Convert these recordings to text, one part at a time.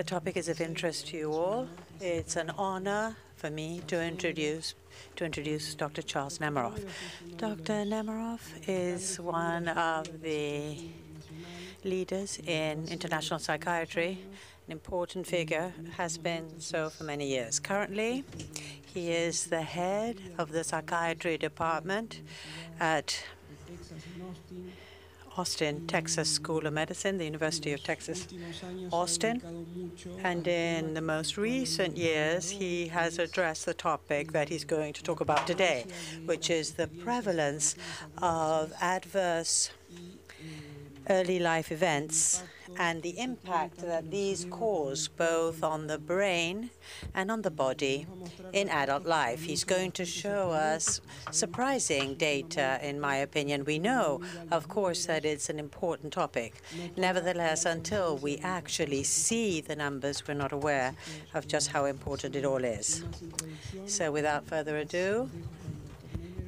The topic is of interest to you all. It's an honor for me to introduce to introduce Dr. Charles Nemiroff. Dr. Nemiroff is one of the leaders in international psychiatry, an important figure, has been so for many years. Currently, he is the head of the psychiatry department at Austin, Texas School of Medicine, the University of Texas, Austin. And in the most recent years, he has addressed the topic that he's going to talk about today, which is the prevalence of adverse early life events and the impact that these cause both on the brain and on the body in adult life. He's going to show us surprising data, in my opinion. We know, of course, that it's an important topic. Nevertheless, until we actually see the numbers, we're not aware of just how important it all is. So without further ado,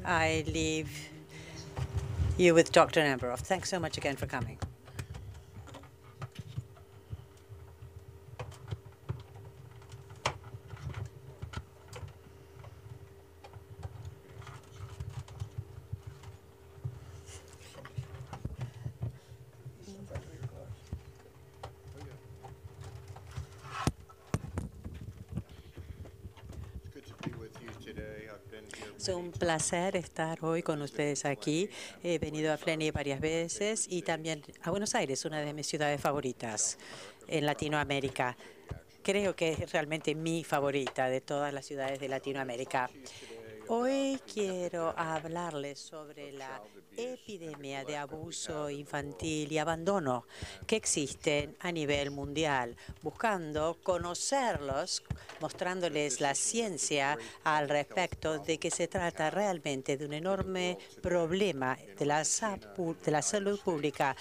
I leave you with Dr. Nambroff. Thanks so much again for coming. Es un placer estar hoy con ustedes aquí. He venido a Fleni varias veces y también a Buenos Aires, una de mis ciudades favoritas en Latinoamérica. Creo que es realmente mi favorita de todas las ciudades de Latinoamérica. Hoy quiero hablarles sobre la epidemia de abuso infantil y abandono que existen a nivel mundial, buscando conocerlos, mostrándoles la ciencia al respecto de que se trata realmente de un enorme problema de la, de la salud pública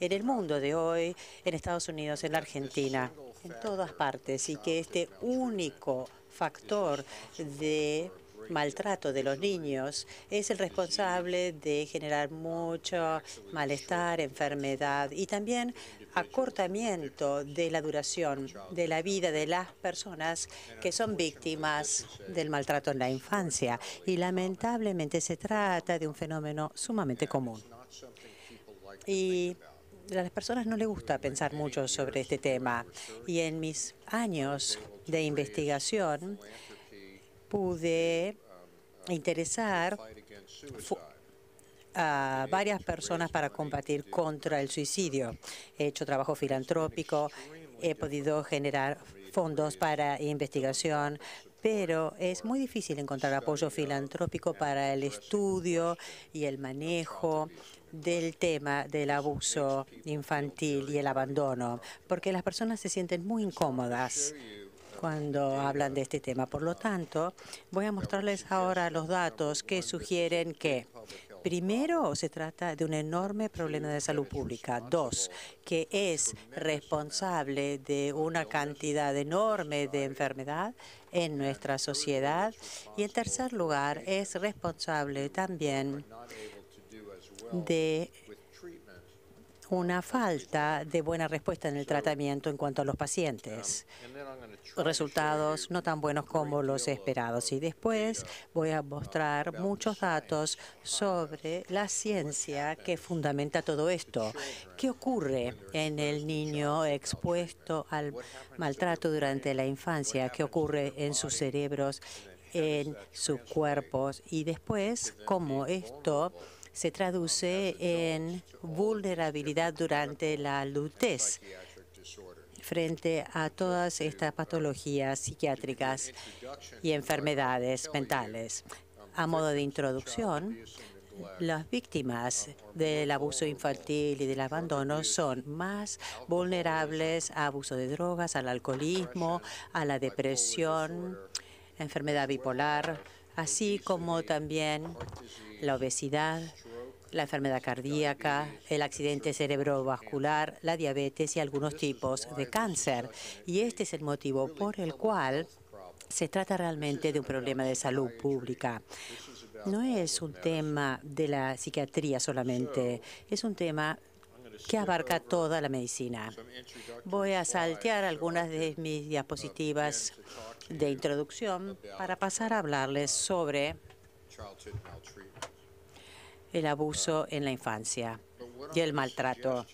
en el mundo de hoy, en Estados Unidos, en la Argentina, en todas partes, y que este único factor de maltrato de los niños es el responsable de generar mucho malestar, enfermedad y también acortamiento de la duración de la vida de las personas que son víctimas del maltrato en la infancia. Y lamentablemente se trata de un fenómeno sumamente común. Y a las personas no les gusta pensar mucho sobre este tema. Y en mis años de investigación pude interesar a varias personas para combatir contra el suicidio. He hecho trabajo filantrópico, he podido generar fondos para investigación, pero es muy difícil encontrar apoyo filantrópico para el estudio y el manejo del tema del abuso infantil y el abandono, porque las personas se sienten muy incómodas cuando hablan de este tema. Por lo tanto, voy a mostrarles ahora los datos que sugieren que Primero, se trata de un enorme problema de salud pública. Dos, que es responsable de una cantidad enorme de enfermedad en nuestra sociedad. Y en tercer lugar, es responsable también de una falta de buena respuesta en el tratamiento en cuanto a los pacientes. Resultados no tan buenos como los esperados. Y después voy a mostrar muchos datos sobre la ciencia que fundamenta todo esto. ¿Qué ocurre en el niño expuesto al maltrato durante la infancia? ¿Qué ocurre en sus cerebros, en sus cuerpos? Y después, cómo esto se traduce en vulnerabilidad durante la lutez frente a todas estas patologías psiquiátricas y enfermedades mentales. A modo de introducción, las víctimas del abuso infantil y del abandono son más vulnerables a abuso de drogas, al alcoholismo, a la depresión, enfermedad bipolar, así como también la obesidad, la enfermedad cardíaca, el accidente cerebrovascular, la diabetes y algunos tipos de cáncer. Y este es el motivo por el cual se trata realmente de un problema de salud pública. No es un tema de la psiquiatría solamente, es un tema que abarca toda la medicina. Voy a saltear algunas de mis diapositivas de introducción para pasar a hablarles sobre el abuso en la infancia y el maltrato.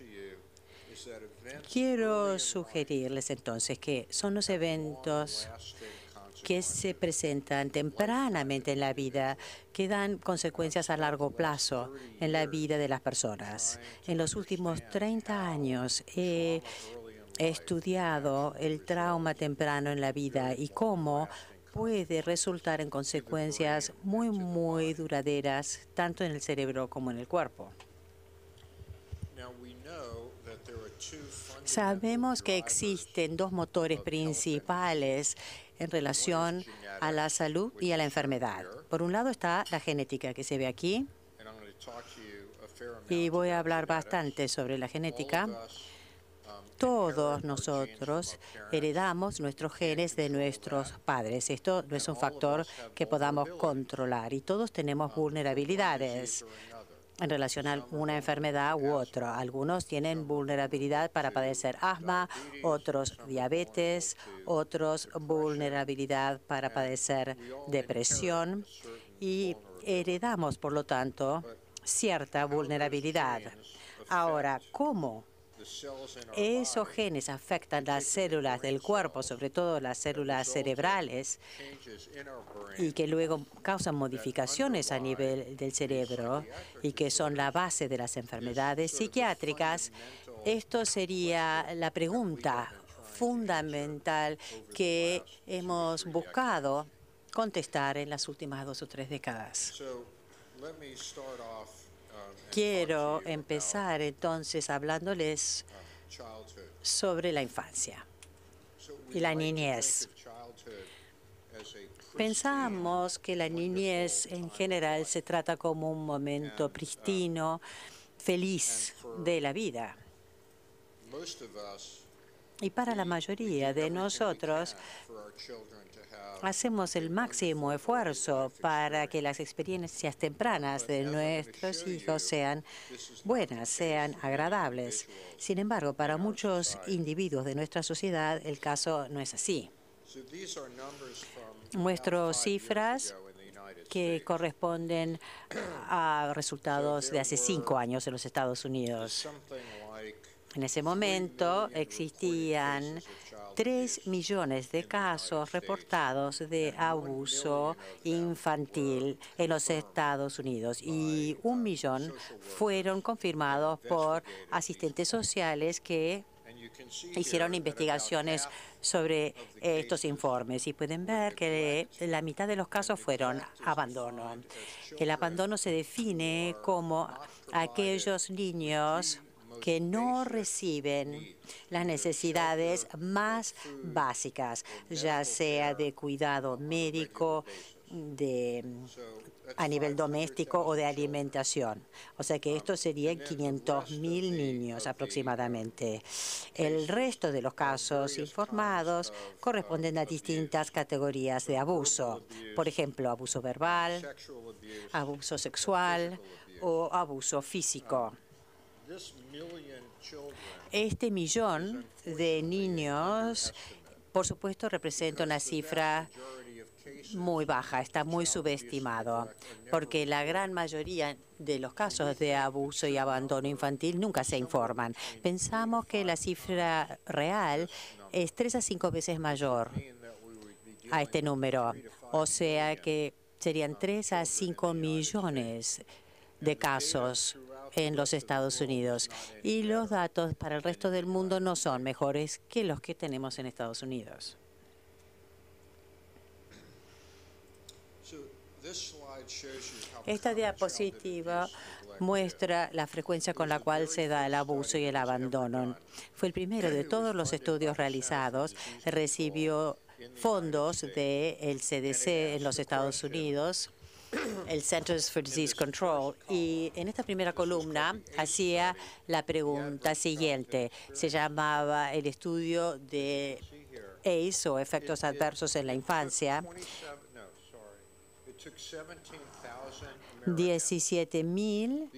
Quiero sugerirles entonces que son los eventos que se presentan tempranamente en la vida que dan consecuencias a largo plazo en la vida de las personas. En los últimos 30 años he estudiado el trauma temprano en la vida y cómo puede resultar en consecuencias muy, muy duraderas, tanto en el cerebro como en el cuerpo. Sabemos que existen dos motores principales en relación a la salud y a la enfermedad. Por un lado está la genética que se ve aquí, y voy a hablar bastante sobre la genética todos nosotros heredamos nuestros genes de nuestros padres. Esto no es un factor que podamos controlar y todos tenemos vulnerabilidades en relación a una enfermedad u otra. Algunos tienen vulnerabilidad para padecer asma, otros diabetes, otros vulnerabilidad para padecer depresión y heredamos, por lo tanto, cierta vulnerabilidad. Ahora, ¿cómo esos genes afectan las células del cuerpo, sobre todo las células cerebrales, y que luego causan modificaciones a nivel del cerebro y que son la base de las enfermedades psiquiátricas. Esto sería la pregunta fundamental que hemos buscado contestar en las últimas dos o tres décadas. Quiero empezar entonces hablándoles sobre la infancia y la niñez. Pensamos que la niñez en general se trata como un momento pristino, feliz de la vida. Y para la mayoría de nosotros hacemos el máximo esfuerzo para que las experiencias tempranas de nuestros hijos sean buenas, sean agradables. Sin embargo, para muchos individuos de nuestra sociedad el caso no es así. Muestro cifras que corresponden a resultados de hace cinco años en los Estados Unidos. En ese momento existían 3 millones de casos reportados de abuso infantil en los Estados Unidos y un millón fueron confirmados por asistentes sociales que hicieron investigaciones sobre estos informes y pueden ver que la mitad de los casos fueron abandono. El abandono se define como aquellos niños que no reciben las necesidades más básicas, ya sea de cuidado médico, de, a nivel doméstico o de alimentación. O sea que esto serían 500.000 niños aproximadamente. El resto de los casos informados corresponden a distintas categorías de abuso. Por ejemplo, abuso verbal, abuso sexual o abuso físico. Este millón de niños, por supuesto, representa una cifra muy baja, está muy subestimado, porque la gran mayoría de los casos de abuso y abandono infantil nunca se informan. Pensamos que la cifra real es tres a cinco veces mayor a este número, o sea que serían tres a cinco millones de casos en los Estados Unidos. Y los datos para el resto del mundo no son mejores que los que tenemos en Estados Unidos. Esta diapositiva muestra la frecuencia con la cual se da el abuso y el abandono. Fue el primero de todos los estudios realizados. Recibió fondos del CDC en los Estados Unidos el Centers for Disease Control. Y en esta primera columna hacía la pregunta siguiente. Se llamaba el estudio de ACE o efectos adversos en la infancia. 17.000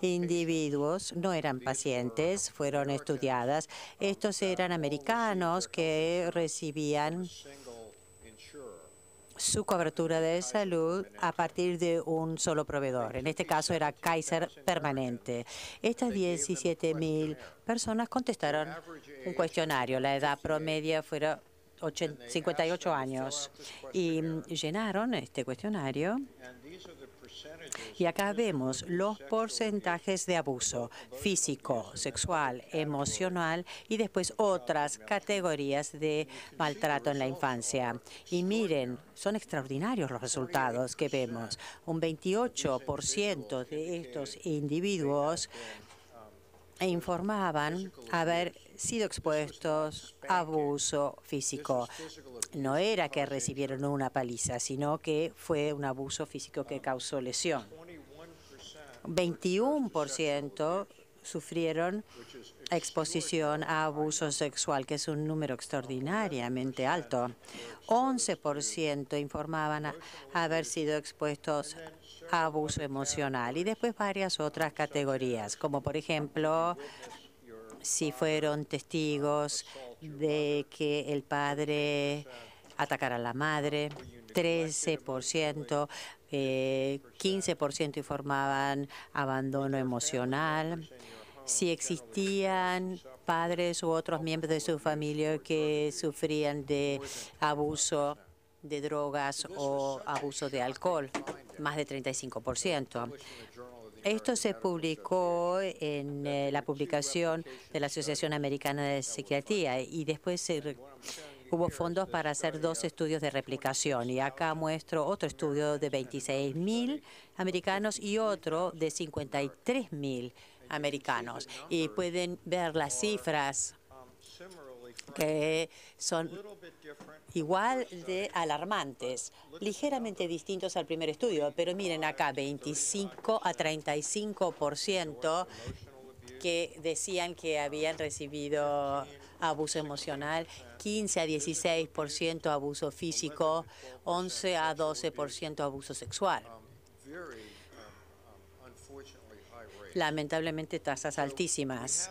individuos, no eran pacientes, fueron estudiadas. Estos eran americanos que recibían su cobertura de salud a partir de un solo proveedor. En este caso era Kaiser Permanente. Estas 17.000 personas contestaron un cuestionario. La edad promedia fuera 58 años y llenaron este cuestionario y acá vemos los porcentajes de abuso físico, sexual, emocional y después otras categorías de maltrato en la infancia. Y miren, son extraordinarios los resultados que vemos. Un 28% de estos individuos e informaban haber sido expuestos a abuso físico. No era que recibieron una paliza, sino que fue un abuso físico que causó lesión. 21% sufrieron exposición a abuso sexual, que es un número extraordinariamente alto. 11% informaban haber sido expuestos abuso emocional y después varias otras categorías, como por ejemplo si fueron testigos de que el padre atacara a la madre, 13%, eh, 15% informaban abandono emocional, si existían padres u otros miembros de su familia que sufrían de abuso de drogas o abuso de alcohol más de 35%. Esto se publicó en eh, la publicación de la Asociación Americana de Psiquiatría y después hubo fondos para hacer dos estudios de replicación. Y acá muestro otro estudio de 26 mil americanos y otro de 53 mil americanos. Y pueden ver las cifras que son igual de alarmantes, ligeramente distintos al primer estudio, pero miren acá, 25 a 35% que decían que habían recibido abuso emocional, 15 a 16% abuso físico, 11 a 12% abuso sexual. Lamentablemente tasas altísimas.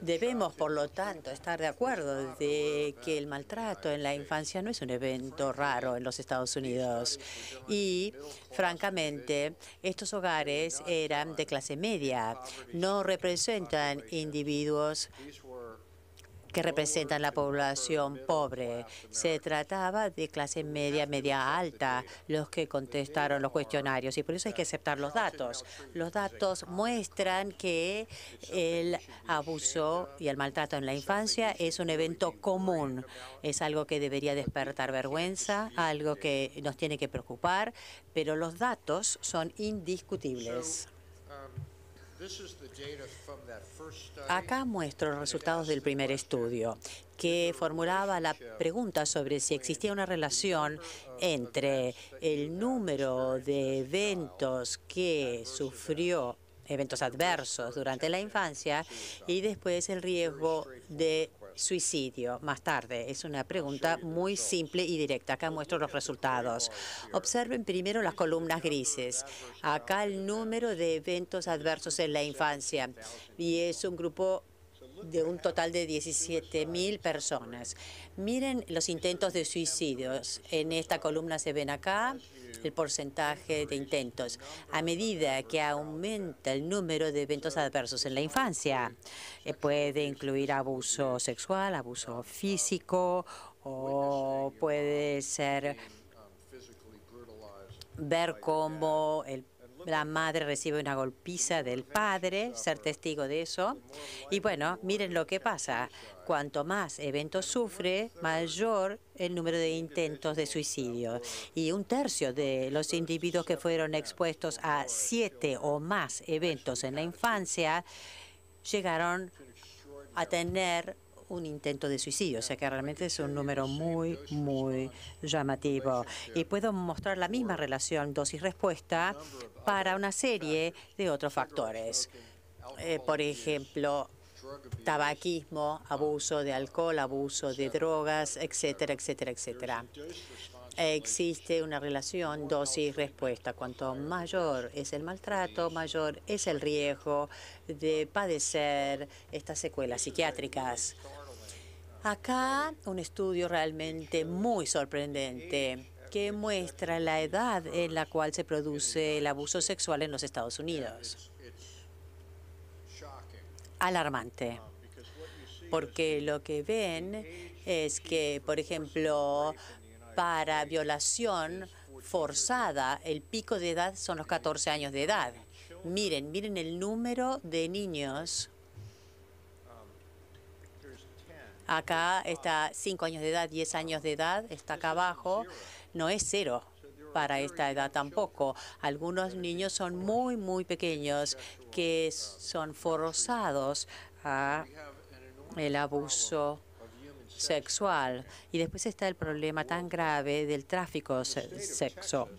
Debemos, por lo tanto, estar de acuerdo de que el maltrato en la infancia no es un evento raro en los Estados Unidos. Y, francamente, estos hogares eran de clase media, no representan individuos que representan la población pobre. Se trataba de clase media, media alta, los que contestaron los cuestionarios, y por eso hay que aceptar los datos. Los datos muestran que el abuso y el maltrato en la infancia es un evento común, es algo que debería despertar vergüenza, algo que nos tiene que preocupar, pero los datos son indiscutibles. Acá muestro los resultados del primer estudio, que formulaba la pregunta sobre si existía una relación entre el número de eventos que sufrió eventos adversos durante la infancia y después el riesgo de suicidio más tarde? Es una pregunta muy simple y directa. Acá muestro los resultados. Observen primero las columnas grises. Acá el número de eventos adversos en la infancia. Y es un grupo de un total de 17.000 personas. Miren los intentos de suicidios. En esta columna se ven acá el porcentaje de intentos. A medida que aumenta el número de eventos adversos en la infancia, eh, puede incluir abuso sexual, abuso físico o puede ser ver cómo el la madre recibe una golpiza del padre, ser testigo de eso. Y bueno, miren lo que pasa. Cuanto más eventos sufre, mayor el número de intentos de suicidio. Y un tercio de los individuos que fueron expuestos a siete o más eventos en la infancia llegaron a tener un intento de suicidio, o sea que realmente es un número muy, muy llamativo. Y puedo mostrar la misma relación dosis-respuesta para una serie de otros factores. Eh, por ejemplo, tabaquismo, abuso de alcohol, abuso de drogas, etcétera, etcétera, etcétera. Existe una relación dosis-respuesta. Cuanto mayor es el maltrato, mayor es el riesgo de padecer estas secuelas psiquiátricas. Acá un estudio realmente muy sorprendente que muestra la edad en la cual se produce el abuso sexual en los Estados Unidos. Alarmante, porque lo que ven es que, por ejemplo, para violación forzada, el pico de edad son los 14 años de edad. Miren, miren el número de niños Acá está 5 años de edad, 10 años de edad, está acá abajo, no es cero para esta edad tampoco. Algunos niños son muy, muy pequeños que son forzados a el abuso sexual. Y después está el problema tan grave del tráfico sexo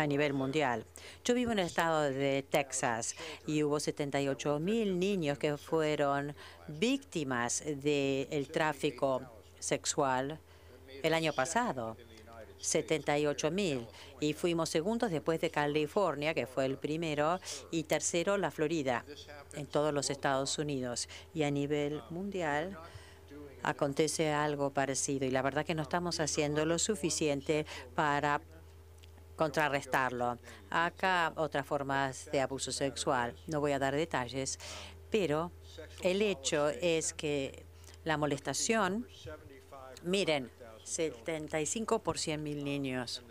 a nivel mundial. Yo vivo en el estado de Texas y hubo 78 mil niños que fueron víctimas del tráfico sexual el año pasado. 78 mil. Y fuimos segundos después de California, que fue el primero, y tercero la Florida, en todos los Estados Unidos. Y a nivel mundial, acontece algo parecido y la verdad que no estamos haciendo lo suficiente para contrarrestarlo. Acá otras formas de abuso sexual. No voy a dar detalles, pero el hecho es que la molestación, miren, 75 por 100 mil niños.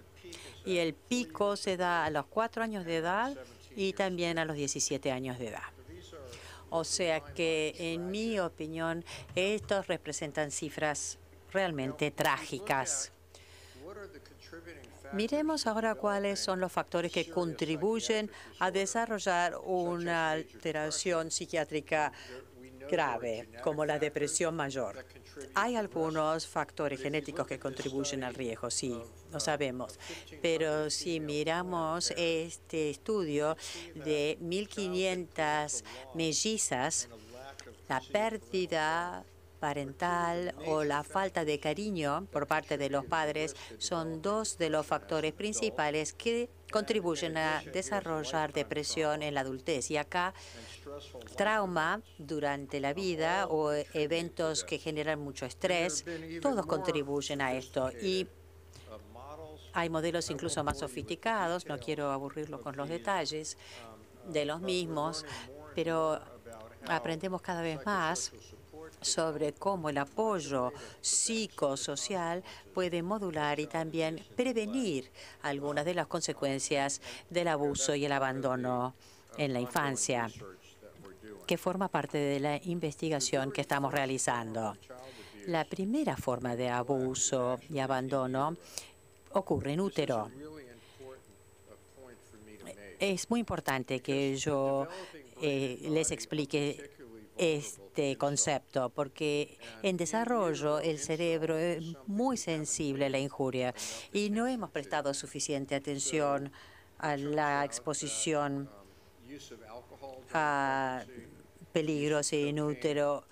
Y el pico se da a los cuatro años de edad y también a los 17 años de edad. O sea que, en mi opinión, estos representan cifras realmente trágicas. Miremos ahora cuáles son los factores que contribuyen a desarrollar una alteración psiquiátrica grave, como la depresión mayor. Hay algunos factores genéticos que contribuyen al riesgo, sí, lo sabemos. Pero si miramos este estudio de 1.500 mellizas, la pérdida parental o la falta de cariño por parte de los padres son dos de los factores principales que contribuyen a desarrollar depresión en la adultez. Y acá, trauma durante la vida o eventos que generan mucho estrés, todos contribuyen a esto. Y hay modelos incluso más sofisticados, no quiero aburrirlo con los detalles de los mismos, pero aprendemos cada vez más sobre cómo el apoyo psicosocial puede modular y también prevenir algunas de las consecuencias del abuso y el abandono en la infancia, que forma parte de la investigación que estamos realizando. La primera forma de abuso y abandono ocurre en útero. Es muy importante que yo eh, les explique este concepto, porque en desarrollo el cerebro es muy sensible a la injuria y no hemos prestado suficiente atención a la exposición a peligros inútero.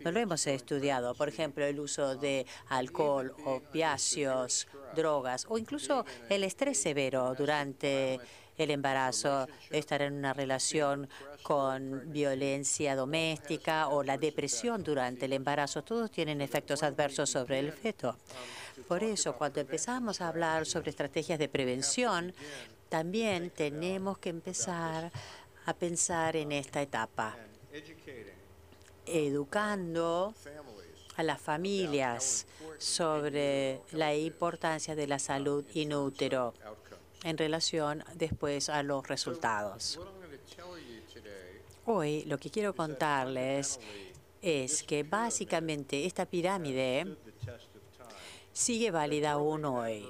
No lo hemos estudiado, por ejemplo, el uso de alcohol, opiáceos, drogas o incluso el estrés severo durante el embarazo, estar en una relación con violencia doméstica o la depresión durante el embarazo. Todos tienen efectos adversos sobre el feto. Por eso, cuando empezamos a hablar sobre estrategias de prevención, también tenemos que empezar a pensar en esta etapa, educando a las familias sobre la importancia de la salud inútero en relación después a los resultados. Hoy lo que quiero contarles es que básicamente esta pirámide sigue válida aún hoy,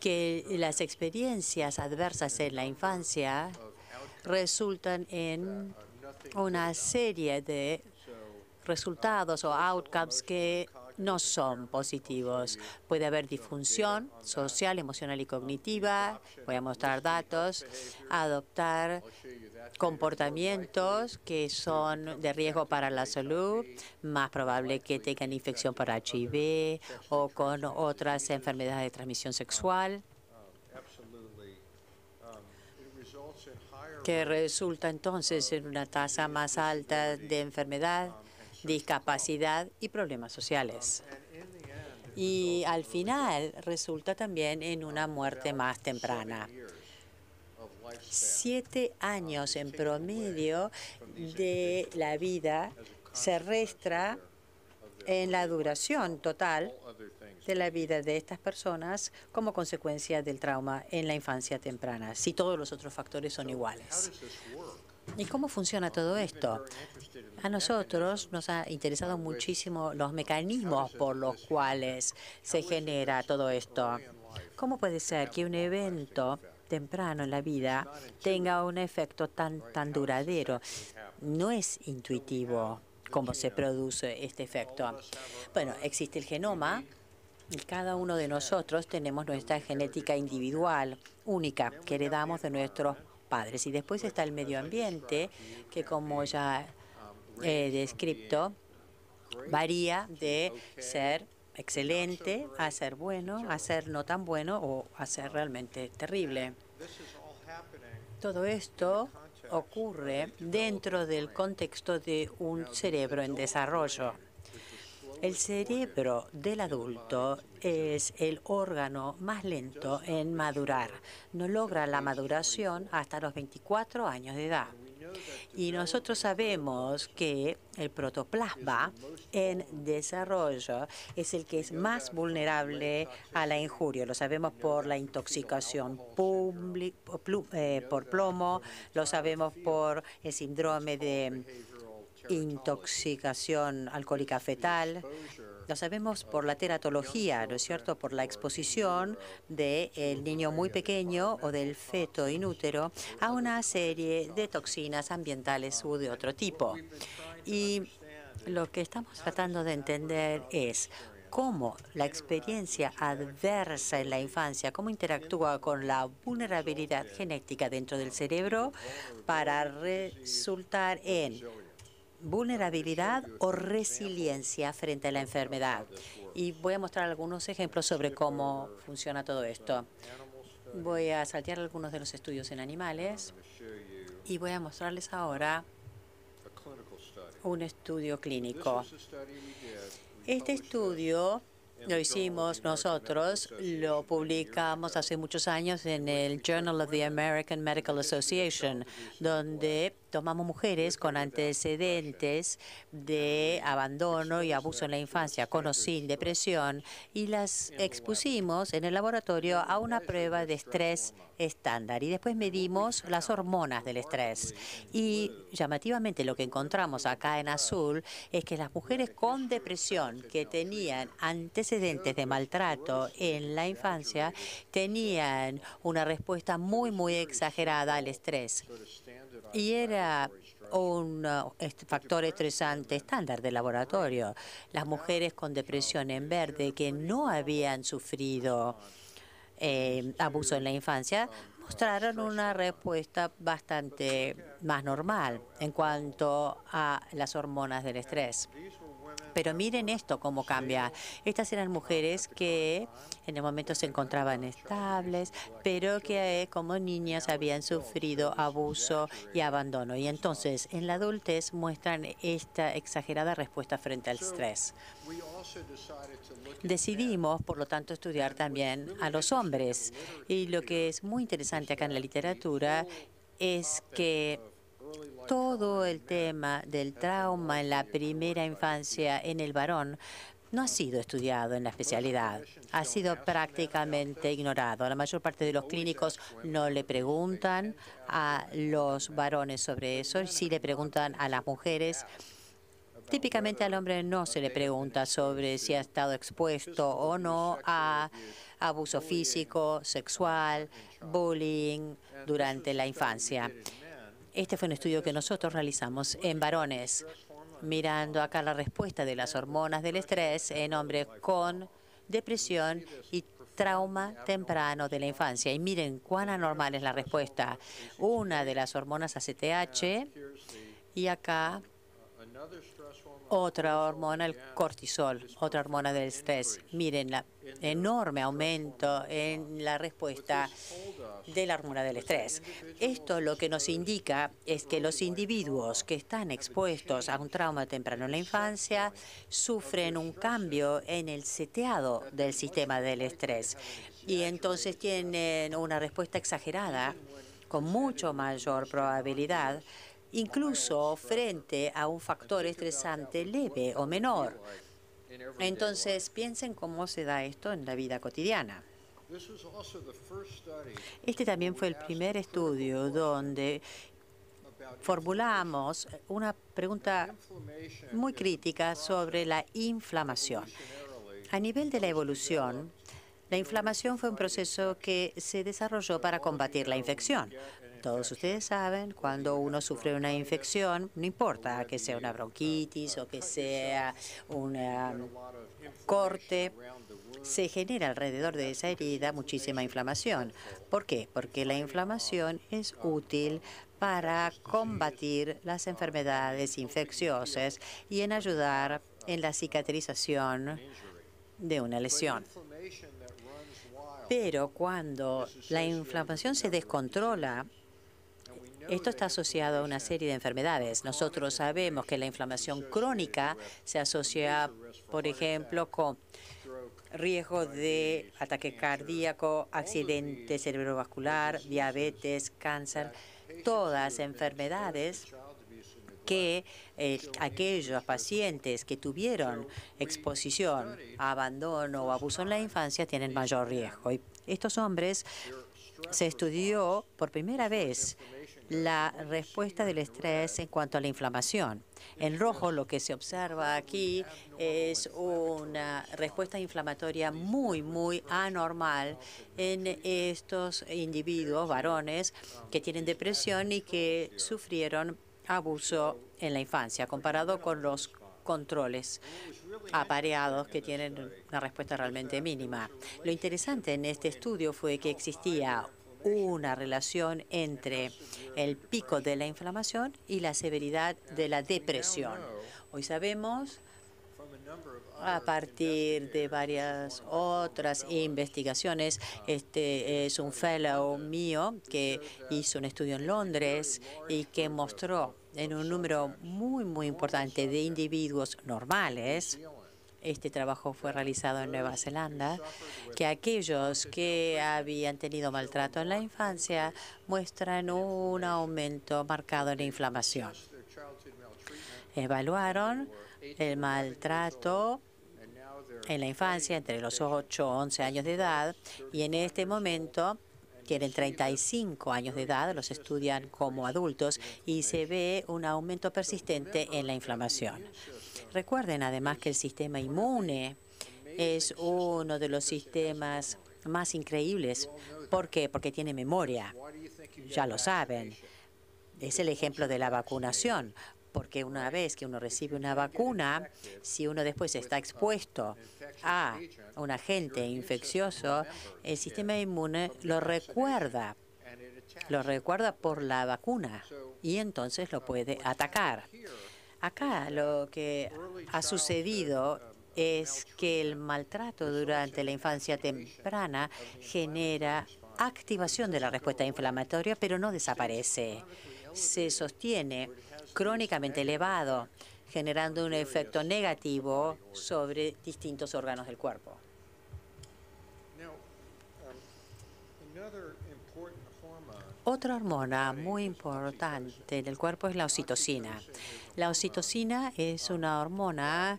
que las experiencias adversas en la infancia resultan en una serie de resultados o outcomes que no son positivos. Puede haber disfunción social, emocional y cognitiva. Voy a mostrar datos. Adoptar comportamientos que son de riesgo para la salud, más probable que tengan infección por HIV o con otras enfermedades de transmisión sexual. que resulta entonces en una tasa más alta de enfermedad discapacidad y problemas sociales. Y al final resulta también en una muerte más temprana siete años en promedio de la vida se resta en la duración total de la vida de estas personas como consecuencia del trauma en la infancia temprana, si todos los otros factores son iguales. ¿Y cómo funciona todo esto? A nosotros nos ha interesado muchísimo los mecanismos por los cuales se genera todo esto. ¿Cómo puede ser que un evento temprano en la vida tenga un efecto tan, tan duradero? No es intuitivo cómo se produce este efecto. Bueno, existe el genoma y cada uno de nosotros tenemos nuestra genética individual única que heredamos de nuestros y después está el medio ambiente, que como ya he eh, descrito, varía de ser excelente a ser bueno, a ser no tan bueno o a ser realmente terrible. Todo esto ocurre dentro del contexto de un cerebro en desarrollo. El cerebro del adulto es el órgano más lento en madurar. No logra la maduración hasta los 24 años de edad. Y nosotros sabemos que el protoplasma en desarrollo es el que es más vulnerable a la injuria. Lo sabemos por la intoxicación eh, por plomo, lo sabemos por el síndrome de intoxicación alcohólica fetal. Lo sabemos por la teratología, ¿no es cierto?, por la exposición del niño muy pequeño o del feto inútero a una serie de toxinas ambientales u de otro tipo. Y lo que estamos tratando de entender es cómo la experiencia adversa en la infancia, cómo interactúa con la vulnerabilidad genética dentro del cerebro para resultar en vulnerabilidad o resiliencia frente a la enfermedad. Y voy a mostrar algunos ejemplos sobre cómo funciona todo esto. Voy a saltear algunos de los estudios en animales y voy a mostrarles ahora un estudio clínico. Este estudio lo hicimos nosotros, lo publicamos hace muchos años en el Journal of the American Medical Association, donde tomamos mujeres con antecedentes de abandono y abuso en la infancia, con o sin depresión, y las expusimos en el laboratorio a una prueba de estrés estándar. Y después medimos las hormonas del estrés. Y llamativamente lo que encontramos acá en azul es que las mujeres con depresión que tenían antecedentes de maltrato en la infancia tenían una respuesta muy, muy exagerada al estrés. Y era un eh, factor estresante estándar del laboratorio. Las mujeres con depresión en verde que no habían sufrido eh, abuso en la infancia, mostraron una respuesta bastante más normal en cuanto a las hormonas del estrés. Pero miren esto cómo cambia. Estas eran mujeres que en el momento se encontraban estables, pero que eh, como niñas habían sufrido abuso y abandono. Y entonces en la adultez muestran esta exagerada respuesta frente al estrés. Decidimos, por lo tanto, estudiar también a los hombres. Y lo que es muy interesante acá en la literatura es que todo el tema del trauma en la primera infancia en el varón no ha sido estudiado en la especialidad, ha sido prácticamente ignorado. La mayor parte de los clínicos no le preguntan a los varones sobre eso, sí le preguntan a las mujeres. Típicamente al hombre no se le pregunta sobre si ha estado expuesto o no a abuso físico, sexual, bullying durante la infancia. Este fue un estudio que nosotros realizamos en varones, mirando acá la respuesta de las hormonas del estrés en hombres con depresión y trauma temprano de la infancia. Y miren cuán anormal es la respuesta. Una de las hormonas ACTH y acá otra hormona, el cortisol, otra hormona del estrés. Miren, la enorme aumento en la respuesta de la hormona del estrés. Esto lo que nos indica es que los individuos que están expuestos a un trauma temprano en la infancia sufren un cambio en el seteado del sistema del estrés y entonces tienen una respuesta exagerada con mucho mayor probabilidad incluso frente a un factor estresante leve o menor. Entonces, piensen cómo se da esto en la vida cotidiana. Este también fue el primer estudio donde formulamos una pregunta muy crítica sobre la inflamación. A nivel de la evolución, la inflamación fue un proceso que se desarrolló para combatir la infección. Todos ustedes saben, cuando uno sufre una infección, no importa que sea una bronquitis o que sea un um, corte, se genera alrededor de esa herida muchísima inflamación. ¿Por qué? Porque la inflamación es útil para combatir las enfermedades infecciosas y en ayudar en la cicatrización de una lesión. Pero cuando la inflamación se descontrola, esto está asociado a una serie de enfermedades. Nosotros sabemos que la inflamación crónica se asocia, por ejemplo, con riesgo de ataque cardíaco, accidente cerebrovascular, diabetes, cáncer, todas enfermedades que eh, aquellos pacientes que tuvieron exposición a abandono o abuso en la infancia tienen mayor riesgo. Y estos hombres se estudió por primera vez la respuesta del estrés en cuanto a la inflamación. En rojo lo que se observa aquí es una respuesta inflamatoria muy, muy anormal en estos individuos, varones, que tienen depresión y que sufrieron abuso en la infancia, comparado con los controles apareados que tienen una respuesta realmente mínima. Lo interesante en este estudio fue que existía una relación entre el pico de la inflamación y la severidad de la depresión. Hoy sabemos a partir de varias otras investigaciones. Este es un fellow mío que hizo un estudio en Londres y que mostró en un número muy, muy importante de individuos normales este trabajo fue realizado en Nueva Zelanda, que aquellos que habían tenido maltrato en la infancia muestran un aumento marcado en la inflamación. Evaluaron el maltrato en la infancia entre los 8 o 11 años de edad y en este momento tienen 35 años de edad, los estudian como adultos y se ve un aumento persistente en la inflamación. Recuerden además que el sistema inmune es uno de los sistemas más increíbles. ¿Por qué? Porque tiene memoria. Ya lo saben. Es el ejemplo de la vacunación porque una vez que uno recibe una vacuna, si uno después está expuesto a un agente infeccioso, el sistema inmune lo recuerda, lo recuerda por la vacuna y entonces lo puede atacar. Acá lo que ha sucedido es que el maltrato durante la infancia temprana genera activación de la respuesta inflamatoria, pero no desaparece. Se sostiene crónicamente elevado, generando un efecto negativo sobre distintos órganos del cuerpo. Otra hormona muy importante del cuerpo es la oxitocina. La oxitocina es una hormona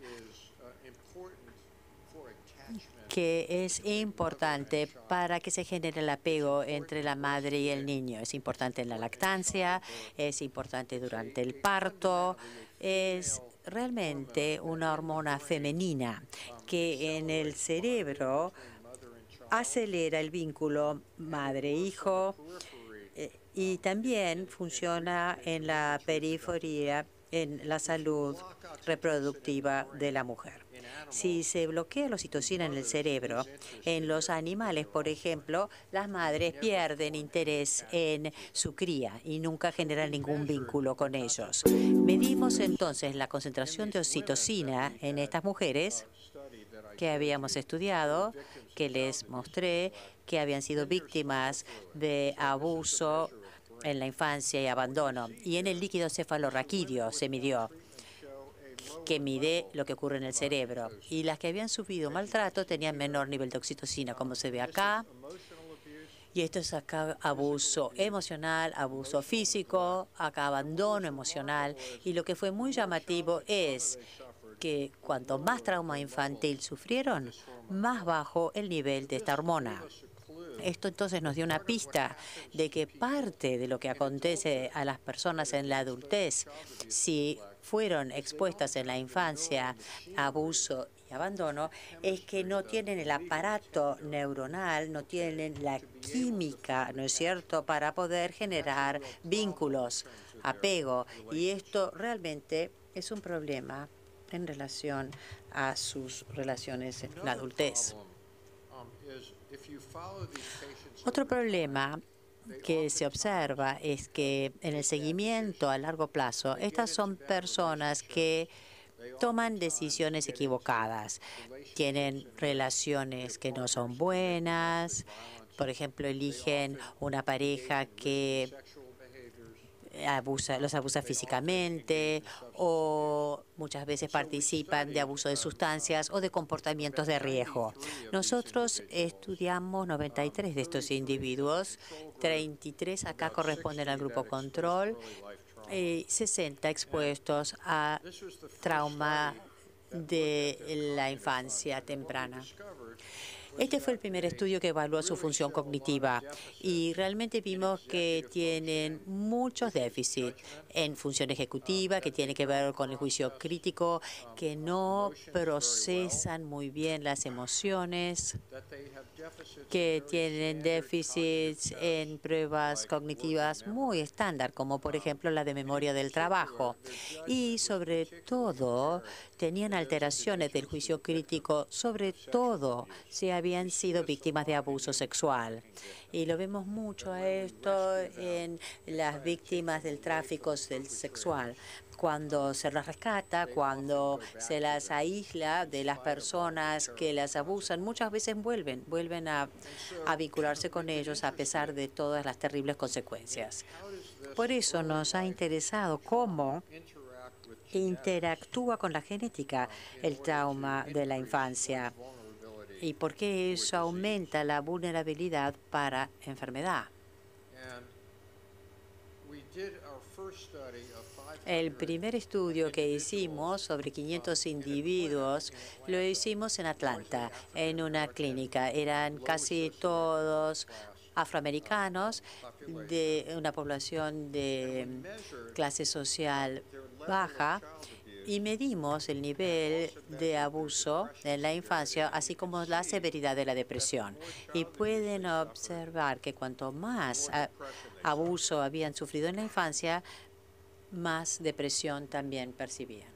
que es importante para que se genere el apego entre la madre y el niño. Es importante en la lactancia, es importante durante el parto, es realmente una hormona femenina que en el cerebro acelera el vínculo madre-hijo, y también funciona en la periferia en la salud reproductiva de la mujer. Si se bloquea la oxitocina en el cerebro, en los animales, por ejemplo, las madres pierden interés en su cría y nunca generan ningún vínculo con ellos. Medimos entonces la concentración de oxitocina en estas mujeres que habíamos estudiado, que les mostré, que habían sido víctimas de abuso en la infancia y abandono. Y en el líquido cefalorraquídeo se midió, que mide lo que ocurre en el cerebro. Y las que habían sufrido maltrato tenían menor nivel de oxitocina, como se ve acá. Y esto es acá abuso emocional, abuso físico, acá abandono emocional. Y lo que fue muy llamativo es que cuanto más trauma infantil sufrieron, más bajo el nivel de esta hormona. Esto entonces nos dio una pista de que parte de lo que acontece a las personas en la adultez, si fueron expuestas en la infancia a abuso y abandono, es que no tienen el aparato neuronal, no tienen la química, ¿no es cierto?, para poder generar vínculos, apego. Y esto realmente es un problema en relación a sus relaciones en la adultez. Otro problema que se observa es que en el seguimiento a largo plazo, estas son personas que toman decisiones equivocadas, tienen relaciones que no son buenas, por ejemplo, eligen una pareja que abusa, los abusa físicamente o muchas veces participan de abuso de sustancias o de comportamientos de riesgo. Nosotros estudiamos 93 de estos individuos, 33 acá corresponden al grupo control, y 60 expuestos a trauma de la infancia temprana. Este fue el primer estudio que evaluó su función cognitiva y realmente vimos que tienen muchos déficits en función ejecutiva, que tiene que ver con el juicio crítico, que no procesan muy bien las emociones, que tienen déficits en pruebas cognitivas muy estándar, como por ejemplo la de memoria del trabajo. Y sobre todo, tenían alteraciones del juicio crítico, sobre todo se había habían sido víctimas de abuso sexual. Y lo vemos mucho esto en las víctimas del tráfico sexual cuando se las rescata, cuando se las aísla de las personas que las abusan, muchas veces vuelven, vuelven a, vincularse con ellos a pesar de todas las terribles consecuencias. Por eso nos ha interesado cómo interactúa con la genética el trauma de la infancia y por qué eso aumenta la vulnerabilidad para enfermedad. El primer estudio que hicimos sobre 500 individuos lo hicimos en Atlanta, en una clínica. Eran casi todos afroamericanos de una población de clase social baja y medimos el nivel de abuso en la infancia, así como la severidad de la depresión. Y pueden observar que cuanto más ah, abuso habían sufrido en la infancia, más depresión también percibían.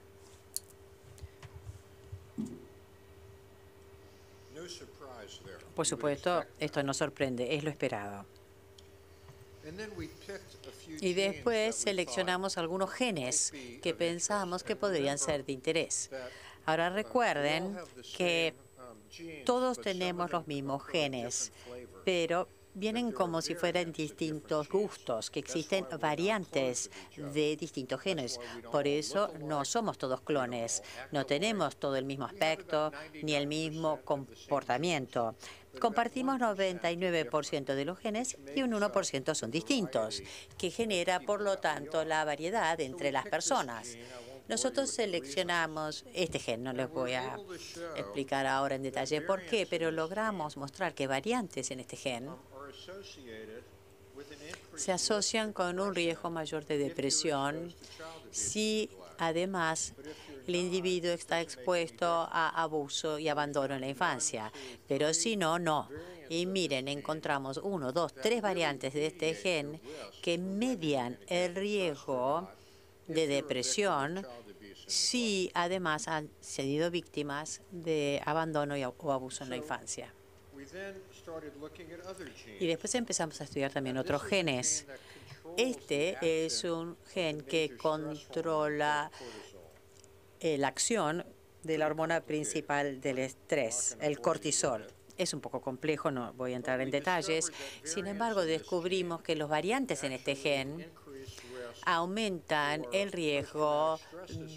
Por supuesto, esto no sorprende, es lo esperado. Y después seleccionamos algunos genes que pensábamos que podrían ser de interés. Ahora um, recuerden que um, todos tenemos los mismos genes, pero vienen como si fueran distintos gustos, que existen variantes de distintos genes. Por eso no somos todos clones, no tenemos todo el mismo aspecto ni el mismo comportamiento. Compartimos 99% de los genes y un 1% son distintos, que genera, por lo tanto, la variedad entre las personas. Nosotros seleccionamos este gen, no les voy a explicar ahora en detalle por qué, pero logramos mostrar que variantes en este gen se asocian con un riesgo mayor de depresión si además el individuo está expuesto a abuso y abandono en la infancia. Pero si no, no. Y miren, encontramos uno, dos, tres variantes de este gen que median el riesgo de depresión si además han sido víctimas de abandono o abuso en la infancia. Y después empezamos a estudiar también otros genes. Este es un gen que controla eh, la acción de la hormona principal del estrés, el cortisol. Es un poco complejo, no voy a entrar en detalles. Sin embargo, descubrimos que los variantes en este gen aumentan el riesgo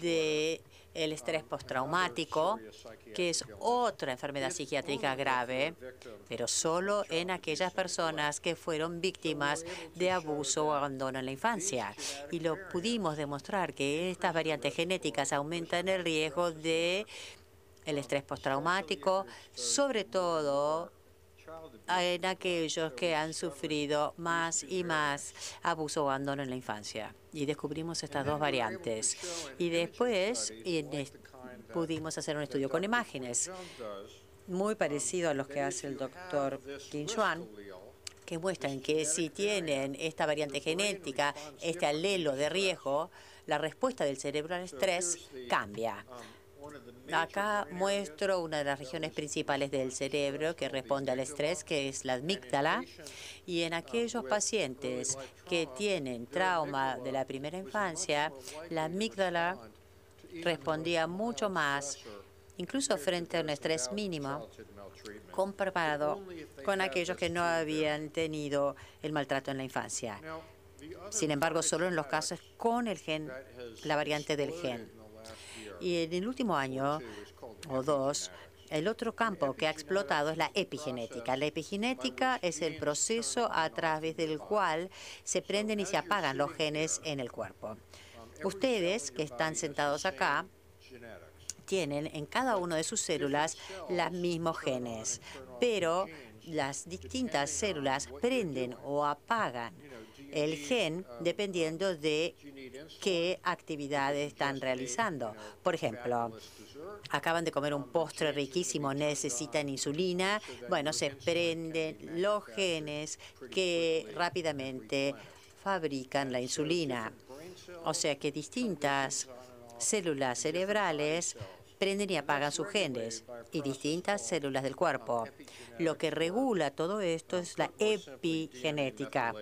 de el estrés postraumático, que es otra enfermedad psiquiátrica grave, pero solo en aquellas personas que fueron víctimas de abuso o abandono en la infancia. Y lo pudimos demostrar que estas variantes genéticas aumentan el riesgo de el estrés postraumático, sobre todo en aquellos que han sufrido más y más abuso o abandono en la infancia. Y descubrimos estas dos variantes. Y después pudimos hacer un estudio con imágenes, muy parecido a los que hace el doctor Kim Chuan, que muestran que si tienen esta variante genética, este alelo de riesgo, la respuesta del cerebro al estrés cambia. Acá muestro una de las regiones principales del cerebro que responde al estrés, que es la amígdala, y en aquellos pacientes que tienen trauma de la primera infancia, la amígdala respondía mucho más incluso frente a un estrés mínimo, comparado con aquellos que no habían tenido el maltrato en la infancia. Sin embargo, solo en los casos con el gen, la variante del gen. Y en el último año o dos, el otro campo que ha explotado es la epigenética. La epigenética es el proceso a través del cual se prenden y se apagan los genes en el cuerpo. Ustedes que están sentados acá tienen en cada una de sus células los mismos genes, pero las distintas células prenden o apagan el gen dependiendo de qué actividades están realizando. Por ejemplo, acaban de comer un postre riquísimo, necesitan insulina, bueno, se prenden los genes que rápidamente fabrican la insulina. O sea que distintas células cerebrales prenden y apagan sus genes y distintas células del cuerpo. Lo que regula todo esto es la epigenética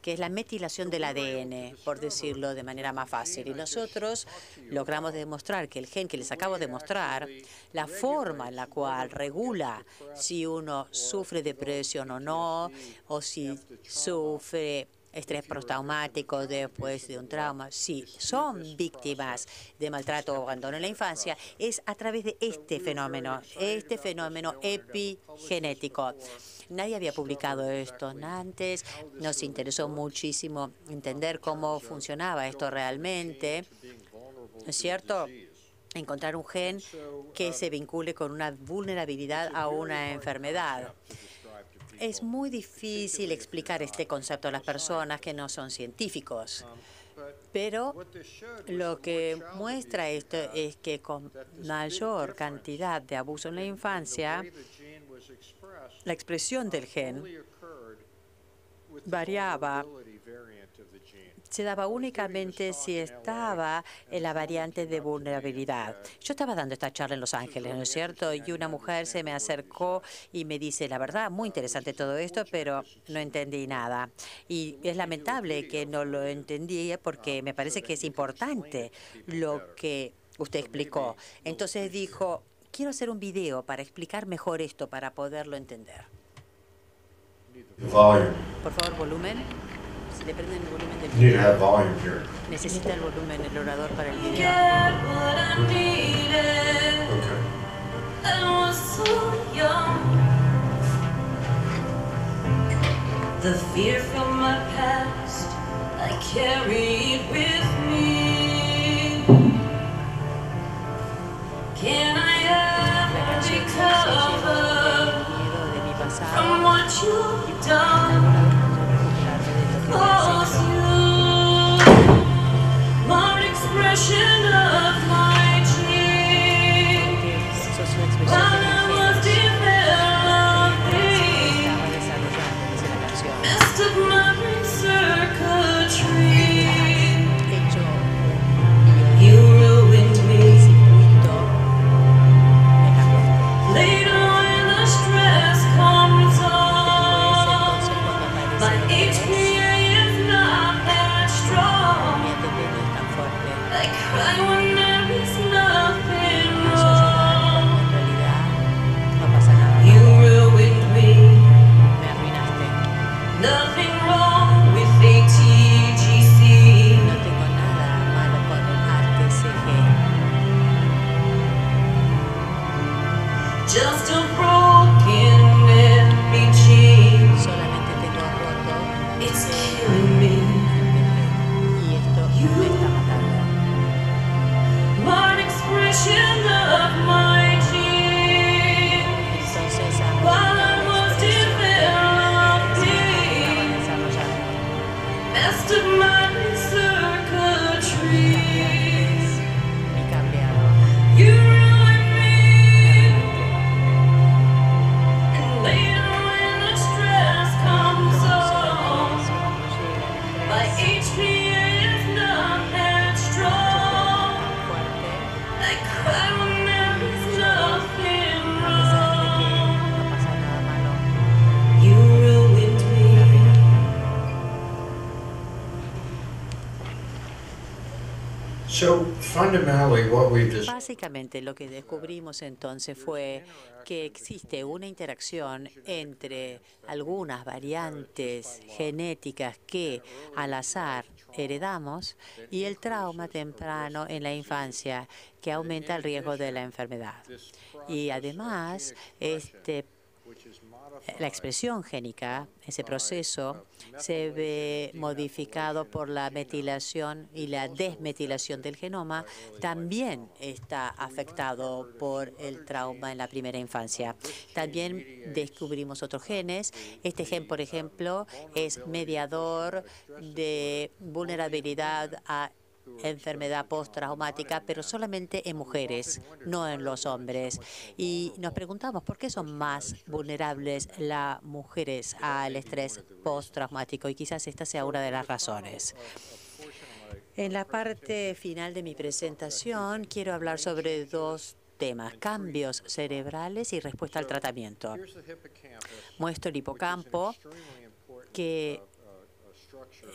que es la metilación del ADN, por decirlo de manera más fácil. Y nosotros logramos demostrar que el gen que les acabo de mostrar, la forma en la cual regula si uno sufre depresión o no, o si sufre estrés prostaumático después de un trauma, si son víctimas de maltrato o abandono en la infancia, es a través de este fenómeno, este fenómeno epigenético. Nadie había publicado esto antes, nos interesó muchísimo entender cómo funcionaba esto realmente, es cierto? Encontrar un gen que se vincule con una vulnerabilidad a una enfermedad. Es muy difícil explicar este concepto a las personas que no son científicos. Pero lo que muestra esto es que con mayor cantidad de abuso en la infancia, la expresión del gen variaba se daba únicamente si estaba en la variante de vulnerabilidad. Yo estaba dando esta charla en Los Ángeles, ¿no es cierto? Y una mujer se me acercó y me dice, la verdad, muy interesante todo esto, pero no entendí nada. Y es lamentable que no lo entendía, porque me parece que es importante lo que usted explicó. Entonces dijo, quiero hacer un video para explicar mejor esto, para poderlo entender. Por favor, volumen. dependen del volumen del video. Necesita el volumen el orador para el video. The fear from my past, I carry with me. Can I ever recover from what you've done? Cause you are an expression of love Básicamente lo que descubrimos entonces fue que existe una interacción entre algunas variantes genéticas que al azar heredamos y el trauma temprano en la infancia que aumenta el riesgo de la enfermedad. Y además, este la expresión génica, ese proceso, se ve modificado por la metilación y la desmetilación del genoma, también está afectado por el trauma en la primera infancia. También descubrimos otros genes. Este gen, por ejemplo, es mediador de vulnerabilidad a enfermedad postraumática, pero solamente en mujeres, no en los hombres. Y nos preguntamos por qué son más vulnerables las mujeres al estrés postraumático y quizás esta sea una de las razones. En la parte final de mi presentación quiero hablar sobre dos temas, cambios cerebrales y respuesta al tratamiento. Muestro el hipocampo, que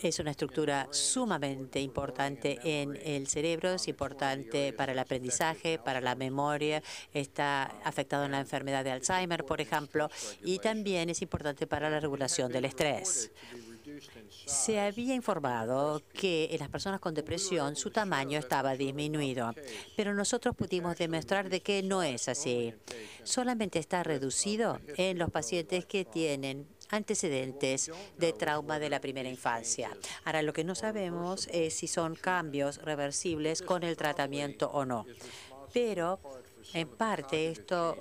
es una estructura sumamente importante en el cerebro, es importante para el aprendizaje, para la memoria, está afectado en la enfermedad de Alzheimer, por ejemplo, y también es importante para la regulación del estrés. Se había informado que en las personas con depresión su tamaño estaba disminuido, pero nosotros pudimos demostrar de que no es así. Solamente está reducido en los pacientes que tienen antecedentes de trauma de la primera infancia. Ahora, lo que no sabemos es si son cambios reversibles con el tratamiento o no. Pero, en parte, esto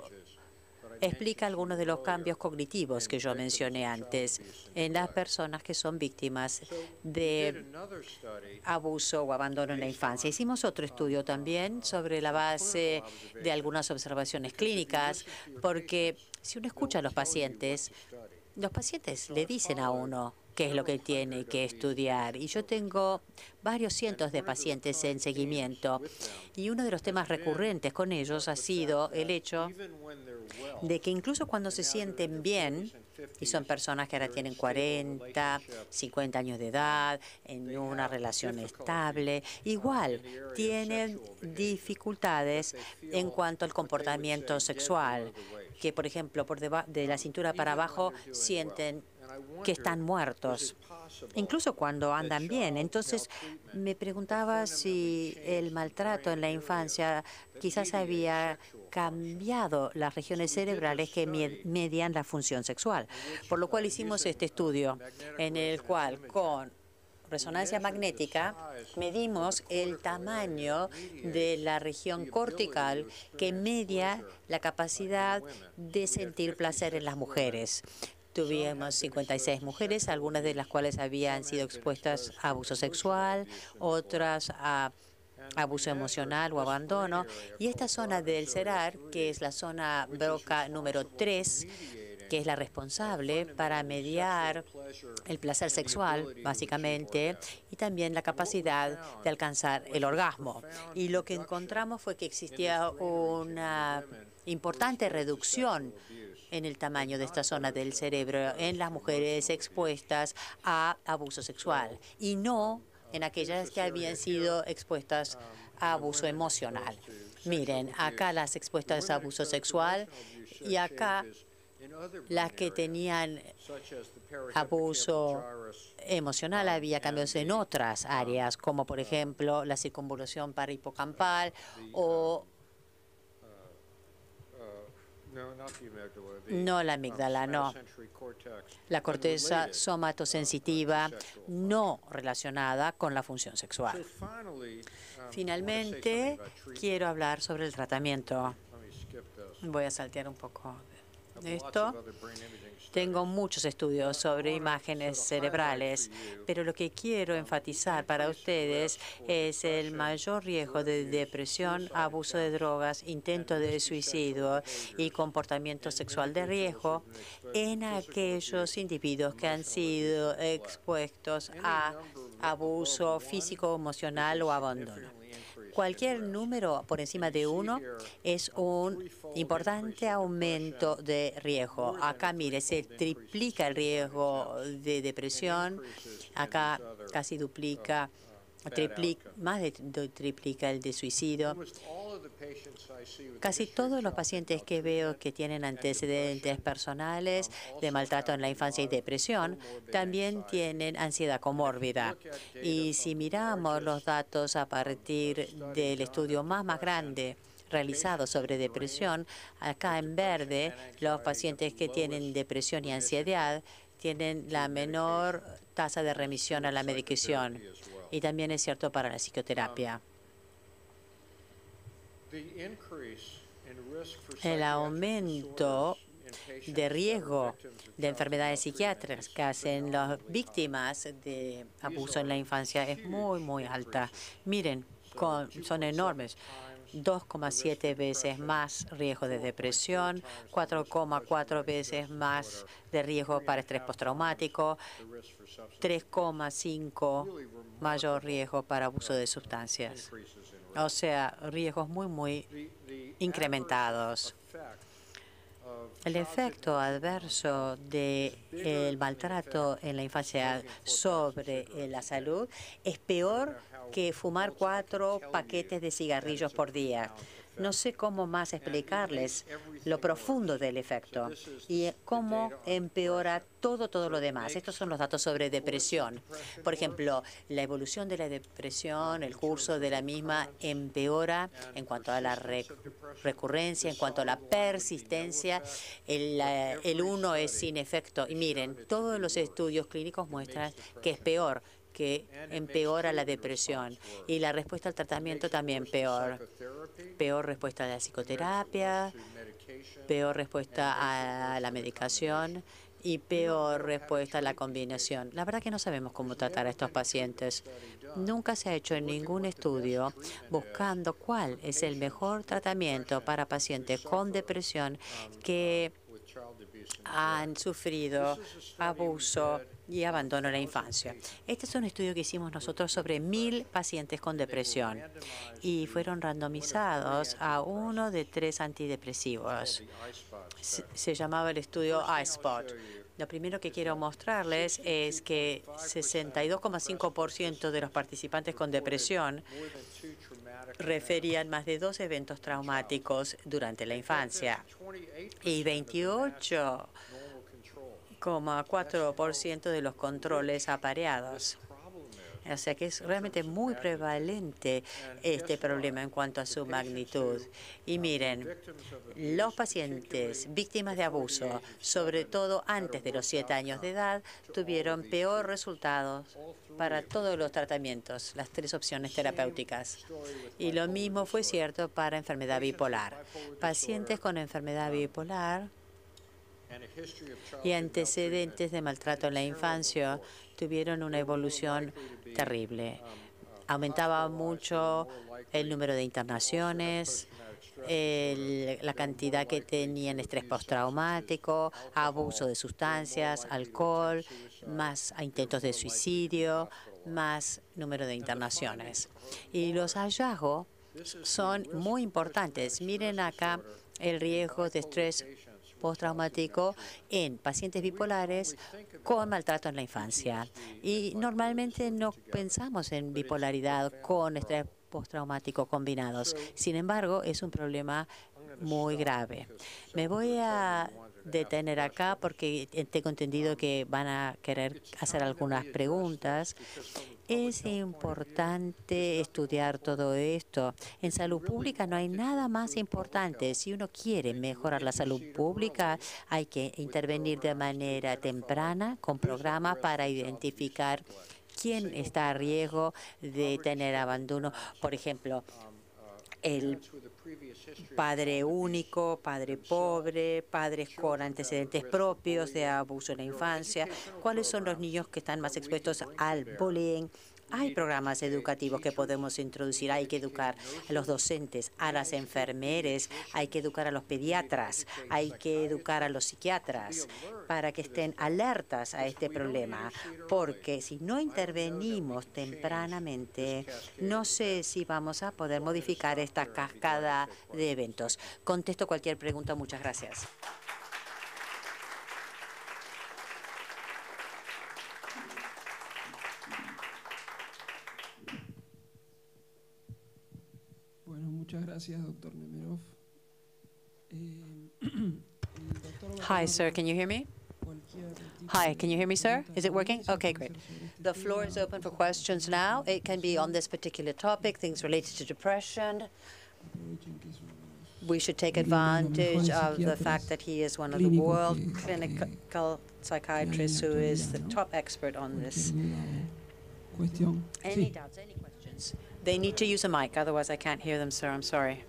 explica algunos de los cambios cognitivos que yo mencioné antes en las personas que son víctimas de abuso o abandono en la infancia. Hicimos otro estudio también sobre la base de algunas observaciones clínicas, porque si uno escucha a los pacientes, los pacientes le dicen a uno qué es lo que tiene que estudiar. Y yo tengo varios cientos de pacientes en seguimiento. Y uno de los temas recurrentes con ellos ha sido el hecho de que incluso cuando se sienten bien, y son personas que ahora tienen 40, 50 años de edad, en una relación estable, igual tienen dificultades en cuanto al comportamiento sexual que, por ejemplo, por de la cintura para abajo sienten que están muertos, incluso cuando andan bien. Entonces me preguntaba si el maltrato en la infancia quizás había cambiado las regiones cerebrales que median la función sexual, por lo cual hicimos este estudio en el cual con resonancia magnética, medimos el tamaño de la región cortical que media la capacidad de sentir placer en las mujeres. Tuvimos 56 mujeres, algunas de las cuales habían sido expuestas a abuso sexual, otras a abuso emocional o abandono. Y esta zona del CERAR, que es la zona broca número 3, que es la responsable para mediar el placer sexual, básicamente, y también la capacidad de alcanzar el orgasmo. Y lo que encontramos fue que existía una importante reducción en el tamaño de esta zona del cerebro en las mujeres expuestas a abuso sexual y no en aquellas que habían sido expuestas a abuso emocional. Miren, acá las expuestas a abuso sexual y acá las que tenían abuso emocional, ah, había cambios en otras ah. áreas, como por ah. ejemplo la circunvolución para o no la amígdala, um, no. La corteza uh, somatosensitiva uh, no relacionada con la función sexual. Um, Finalmente, quiero hablar sobre el tratamiento. Voy a saltear un poco esto. Tengo muchos estudios sobre imágenes cerebrales, pero lo que quiero enfatizar para ustedes es el mayor riesgo de depresión, abuso de drogas, intento de suicidio y comportamiento sexual de riesgo en aquellos individuos que han sido expuestos a abuso físico, emocional o abandono. Cualquier número por encima de uno es un importante aumento de riesgo. Acá, mire, se triplica el riesgo de depresión. Acá casi duplica, triplica, más de triplica el de suicidio. Casi todos los pacientes que veo que tienen antecedentes personales de maltrato en la infancia y depresión también tienen ansiedad comórbida. Y si miramos los datos a partir del estudio más, grande, realizado sobre depresión. Acá en verde, los pacientes que tienen depresión y ansiedad tienen la menor tasa de remisión a la medicación. Y también es cierto para la psicoterapia el aumento de riesgo de enfermedades psiquiátricas que hacen las víctimas de abuso en la infancia es muy, muy alta. Miren, son enormes. 2,7 veces más riesgo de depresión, 4,4 veces más de riesgo para estrés postraumático, 3,5 mayor riesgo para abuso de sustancias o sea, riesgos muy, muy incrementados. El efecto adverso del maltrato en la infancia sobre la salud es peor que fumar cuatro paquetes de cigarrillos por día. No sé cómo más explicarles lo profundo del efecto y cómo empeora todo, todo lo demás. Estos son los datos sobre depresión. Por ejemplo, la evolución de la depresión, el curso de la misma empeora en cuanto a la recurrencia, en cuanto a la persistencia. El, el uno es sin efecto. Y miren, todos los estudios clínicos muestran que es peor que empeora la depresión y la respuesta al tratamiento también peor. Peor respuesta a la psicoterapia, peor respuesta a la medicación y peor respuesta a la combinación. La verdad que no sabemos cómo tratar a estos pacientes. Nunca se ha hecho ningún estudio buscando cuál es el mejor tratamiento para pacientes con depresión que han sufrido abuso y abandono la infancia. Este es un estudio que hicimos nosotros sobre mil pacientes con depresión y fueron randomizados a uno de tres antidepresivos. Se, llamaba el estudio iSpot. Lo primero que quiero mostrarles es que 62,5% de los participantes con depresión referían más de dos eventos traumáticos durante la infancia y 28 4% de los controles apareados. O sea que es realmente muy prevalente este problema en cuanto a su magnitud. Y miren, los pacientes víctimas de abuso, sobre todo antes de los siete años de edad, tuvieron peor resultados para todos los tratamientos, las tres opciones terapéuticas. Y lo mismo fue cierto para enfermedad bipolar. Pacientes con enfermedad bipolar y antecedentes de maltrato en la infancia tuvieron una evolución terrible. Aumentaba mucho el número de internaciones, la cantidad que tenían estrés postraumático, abuso de sustancias, alcohol, más intentos de suicidio, más número de internaciones. Y los hallazgos son muy importantes. Miren acá el riesgo de estrés postraumático en pacientes bipolares con maltrato en la infancia. Y normalmente no pensamos en bipolaridad con estrés postraumático combinados. Sin embargo, es un problema muy grave. Me voy a detener acá porque tengo entendido que van a querer hacer algunas preguntas es importante estudiar todo esto. En salud pública no hay nada más importante. Si uno quiere mejorar la salud pública, hay que intervenir de manera temprana con programas para identificar quién está a riesgo de tener abandono. Por ejemplo, el padre único, padre pobre, padres con antecedentes propios de abuso en la infancia, cuáles son los niños que están más expuestos al bullying, hay programas educativos que podemos introducir. Hay que educar a los docentes, a las enfermeras, hay que educar a los pediatras, hay que educar a los psiquiatras para que estén alertas a este problema, porque si no intervenimos tempranamente, no sé si vamos a poder modificar esta cascada de eventos. Contesto cualquier pregunta. Muchas gracias. Muchas gracias, doctor Nemirov. Eh, Hi, sir. Can you hear me? Hi, can you hear me, sir? Is it working? Okay, great. The floor is open for questions now. It can be on this particular topic, things related to depression. We should take advantage of the fact that he is one of the world clinical psychiatrists who is the top expert on this. Any doubts, any questions? They need to use a mic, otherwise I can't hear them, sir. I'm sorry.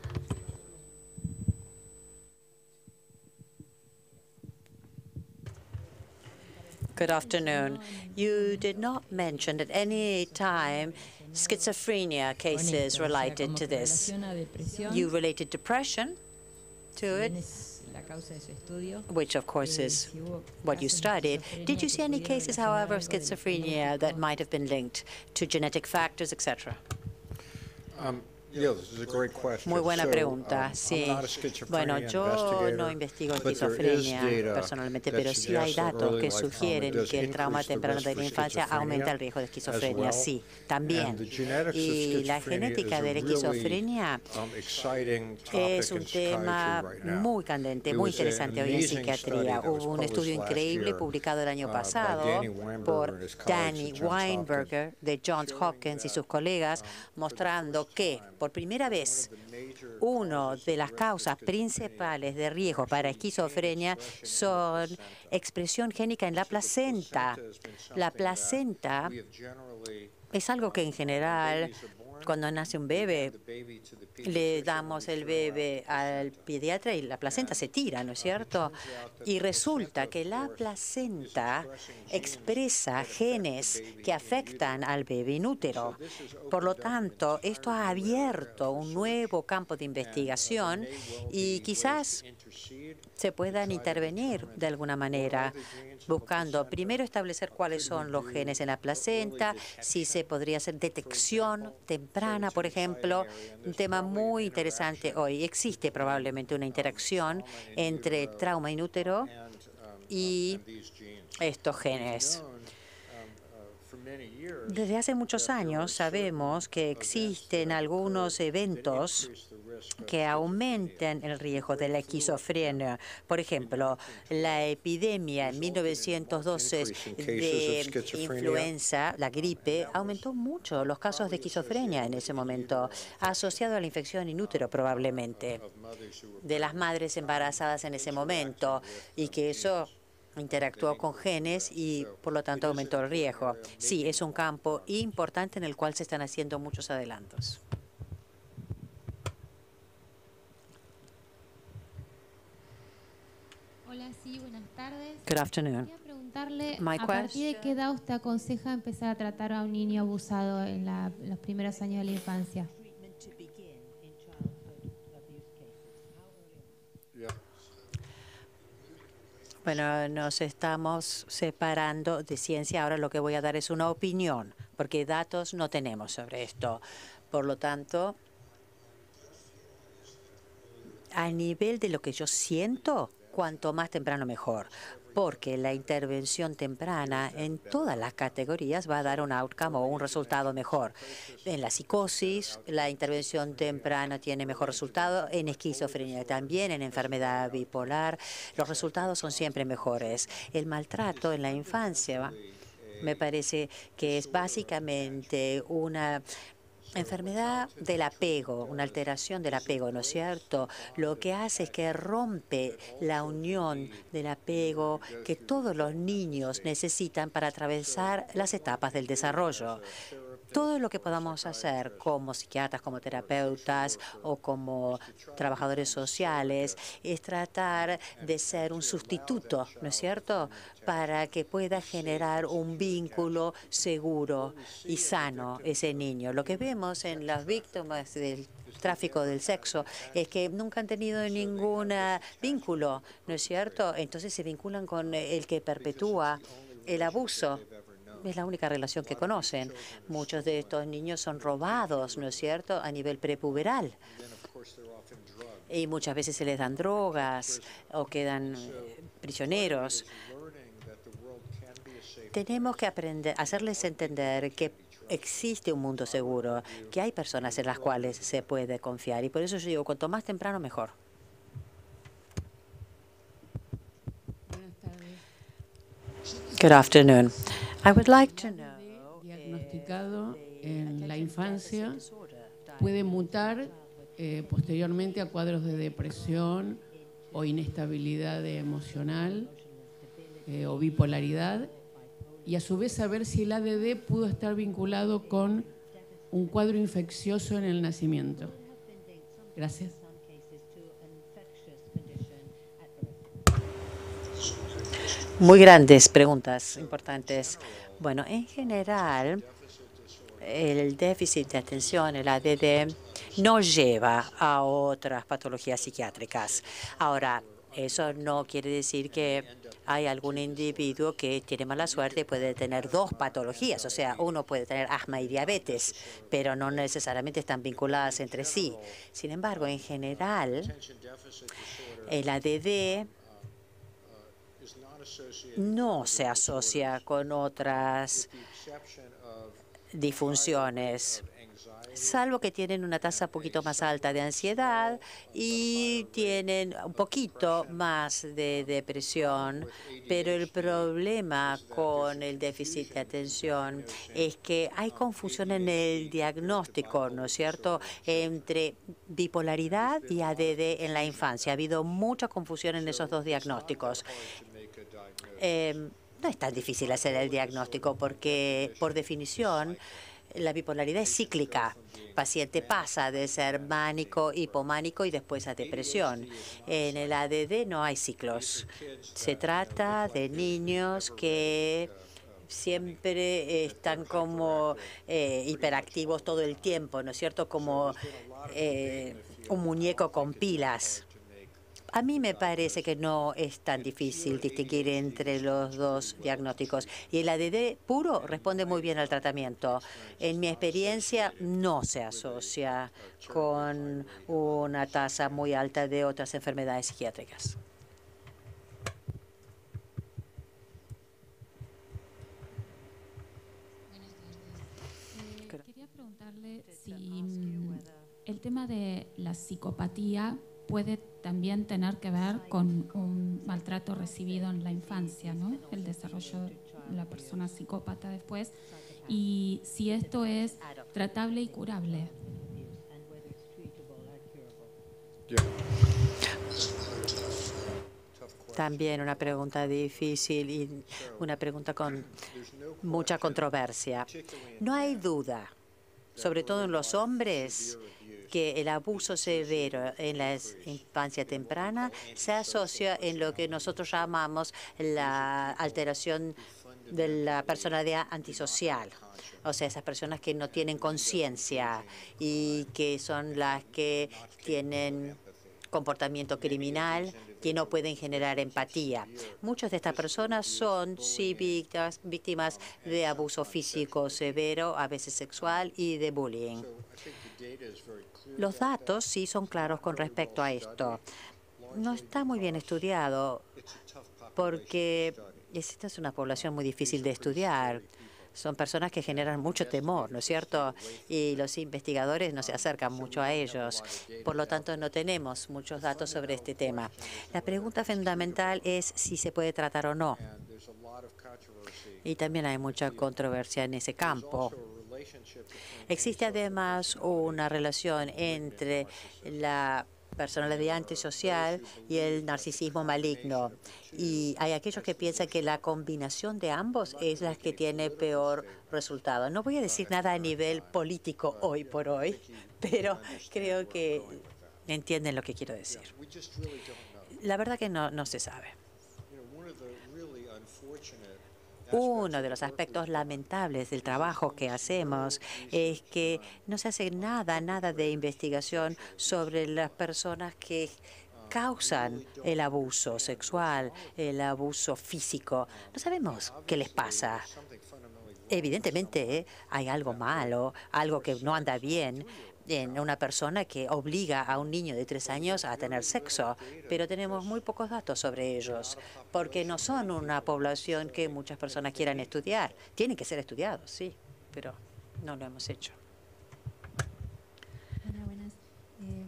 Good afternoon. You did not mention at any time schizophrenia cases related to this. You related depression to it, which of course eh, is what you studied. Did you see any cases, however, of schizophrenia that might have been linked to genetic factors, etc.? Um, Muy buena pregunta, um, sí. Bueno, yo no investigo esquizofrenia personalmente, pero sí hay datos que sugieren que el trauma temprano de la infancia aumenta el riesgo de esquizofrenia, sí, también. Y la genética de la um, esquizofrenia es un tema muy candente, muy interesante hoy en psiquiatría. Hubo un estudio increíble publicado el año uh, pasado por Danny Weinberger de Johns Hopkins y sus colegas um, mostrando que, por primera vez, una de las causas principales de riesgo para esquizofrenia son expresión génica en la placenta. La placenta es algo que en general cuando nace un bebé le damos el bebé al pediatra y la placenta se tira, ¿no es cierto? Y resulta que la placenta expresa genes que afectan al bebé inútero. Por lo tanto, esto ha abierto un nuevo campo de investigación y quizás se puedan intervenir de alguna manera, buscando primero establecer cuáles son los genes en la placenta, si se podría hacer detección temprana, por ejemplo, tema muy interesante hoy. Existe probablemente una interacción entre trauma inútero y estos genes. Desde hace muchos años sabemos que existen algunos eventos que aumentan el riesgo de la esquizofrenia. Por ejemplo, la epidemia en 1912 de influenza, la gripe, aumentó mucho los casos de esquizofrenia en ese momento, asociado a la infección inútero probablemente, de las madres embarazadas en ese momento, y que eso interactuó con genes y por lo tanto aumentó el riesgo. Sí, es un campo importante en el cual se están haciendo muchos adelantos. Hola, sí, buenas tardes. Good afternoon. Quería preguntarle a partir de qué edad usted aconseja empezar a tratar a un niño abusado en los primeros años de la infancia. Bueno, nos estamos separando de ciencia. Ahora lo que voy a dar es una opinión, porque datos no tenemos sobre esto. Por lo tanto, a nivel de lo que yo siento, cuanto más temprano mejor, porque la intervención temprana en todas las categorías va a dar un outcome o un resultado mejor. En la psicosis, la intervención temprana tiene mejor resultado, en esquizofrenia también, en enfermedad bipolar, los resultados son siempre mejores. El maltrato en la infancia me parece que es básicamente una enfermedad del apego, una alteración del apego, ¿no es cierto? Lo que hace es que rompe la unión del apego que todos los niños necesitan para atravesar las etapas del desarrollo. Todo lo que podamos hacer como psiquiatras, como terapeutas o como trabajadores sociales es tratar de ser un sustituto, ¿no es cierto?, para que pueda generar un vínculo seguro y sano ese niño. Lo que vemos en las víctimas del tráfico del sexo es que nunca han tenido ningún eh, vínculo, ¿no es cierto? Entonces se vinculan con el que perpetúa el abuso es la única relación que conocen. Muchos de estos niños son robados, ¿no es cierto?, a nivel prepuberal. Y muchas veces se les dan drogas o quedan eh, prisioneros. Tenemos que aprender, hacerles entender que existe un mundo seguro, que hay personas en las cuales se puede confiar. Y por eso yo digo, cuanto más temprano, mejor. Good afternoon. I would diagnosticado en la infancia puede mutar eh, posteriormente a cuadros de depresión o inestabilidad emocional eh, o bipolaridad y a su vez saber si el ADD pudo estar vinculado con un cuadro infeccioso en el nacimiento. Gracias. Muy grandes preguntas importantes. Bueno, en general, el déficit de atención, el ADD, no lleva a otras patologías psiquiátricas. Ahora, eso no quiere decir que hay algún individuo que tiene mala suerte y puede tener dos patologías. O sea, uno puede tener asma y diabetes, pero no necesariamente están vinculadas entre sí. Sin embargo, en general, el ADD no se asocia con otras disfunciones, salvo que tienen una tasa un poquito más alta de ansiedad y tienen un poquito más de depresión. Pero el problema con el déficit de atención es que hay confusión en el diagnóstico, ¿no es cierto?, entre bipolaridad y ADD en la infancia. Ha habido mucha confusión en esos dos diagnósticos. Em, no es tan difícil hacer el diagnóstico porque, por definición, la bipolaridad es cíclica. El paciente pasa de ser mánico, hipománico y después a depresión. En el ADD no hay ciclos. Se trata de niños que siempre están como eh, hiperactivos todo el tiempo, ¿no es cierto? Como eh, un muñeco con pilas. A mí me parece que no es tan difícil distinguir entre los dos diagnósticos y el ADD puro responde muy bien al tratamiento. En mi experiencia no se asocia con una tasa muy alta de otras enfermedades psiquiátricas. si mm, el tema de la psicopatía puede también tener que ver con un maltrato recibido en la infancia, ¿no? el desarrollo de la persona psicópata después, y si esto es tratable y curable. También una pregunta difícil y una pregunta con mucha controversia. No hay duda, sobre todo en los hombres, que el abuso severo en la infancia temprana se asocia en lo que nosotros llamamos la alteración de la personalidad antisocial, o sea, esas personas que no tienen conciencia y que son las que tienen comportamiento criminal, que no pueden generar empatía. Muchas de estas personas son sí víctimas, víctimas de abuso físico severo, a veces sexual, y de bullying. Los datos sí son claros con respecto a esto. No está muy bien estudiado porque esta es una población muy difícil de estudiar. Son personas que generan mucho temor, ¿no es cierto? Y los investigadores no se acercan mucho a ellos. Por lo tanto, no tenemos muchos datos sobre este tema. La pregunta fundamental es si se puede tratar o no. Y también hay mucha controversia en ese campo. Existe además una relación entre la personalidad antisocial y el narcisismo maligno. Y hay aquellos que piensan que la combinación de ambos es la que tiene peor resultado. No voy a decir nada a nivel político hoy por hoy, pero creo que entienden lo que quiero decir. La verdad que no, no se sabe. Uno de los aspectos lamentables del trabajo que hacemos es que no se hace nada, nada de investigación sobre las personas que causan el abuso sexual, el abuso físico. No sabemos qué les pasa. Evidentemente ¿eh? hay algo malo, algo que no anda bien, en una persona que obliga a un niño de tres años a tener sexo, pero tenemos muy pocos datos sobre ellos, porque no son una población que muchas personas quieran estudiar. Tienen que ser estudiados, sí, pero no lo hemos hecho. Eh,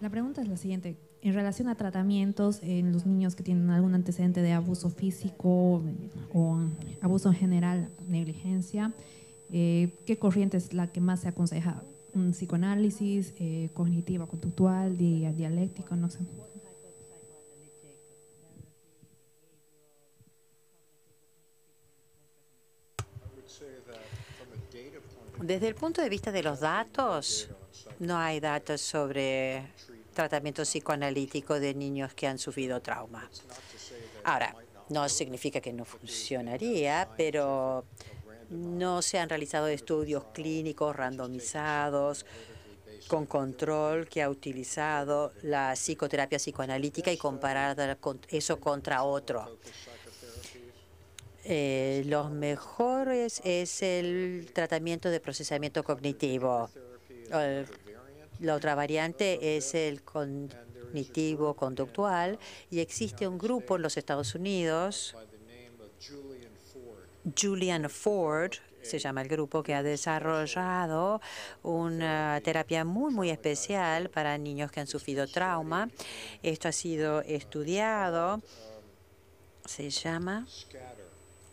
la pregunta es la siguiente. En relación a tratamientos en los niños que tienen algún antecedente de abuso físico o abuso en general, negligencia, eh, ¿qué corriente es la que más se aconseja un psicoanálisis eh, cognitivo conductual, dialéctico, no sé. Desde el punto de vista de los datos, no hay datos sobre tratamiento psicoanalítico de niños que han sufrido trauma. Ahora, no significa que no funcionaría, pero no se han realizado estudios clínicos randomizados con control que ha utilizado la psicoterapia psicoanalítica y comparar eso contra otro. Eh, los mejores es el tratamiento de procesamiento cognitivo. la otra variante es el cognitivo conductual y existe un grupo en los Estados Unidos Julian Ford, se llama el grupo, que ha desarrollado una terapia muy, muy especial para niños que han sufrido trauma. Esto ha sido estudiado, se llama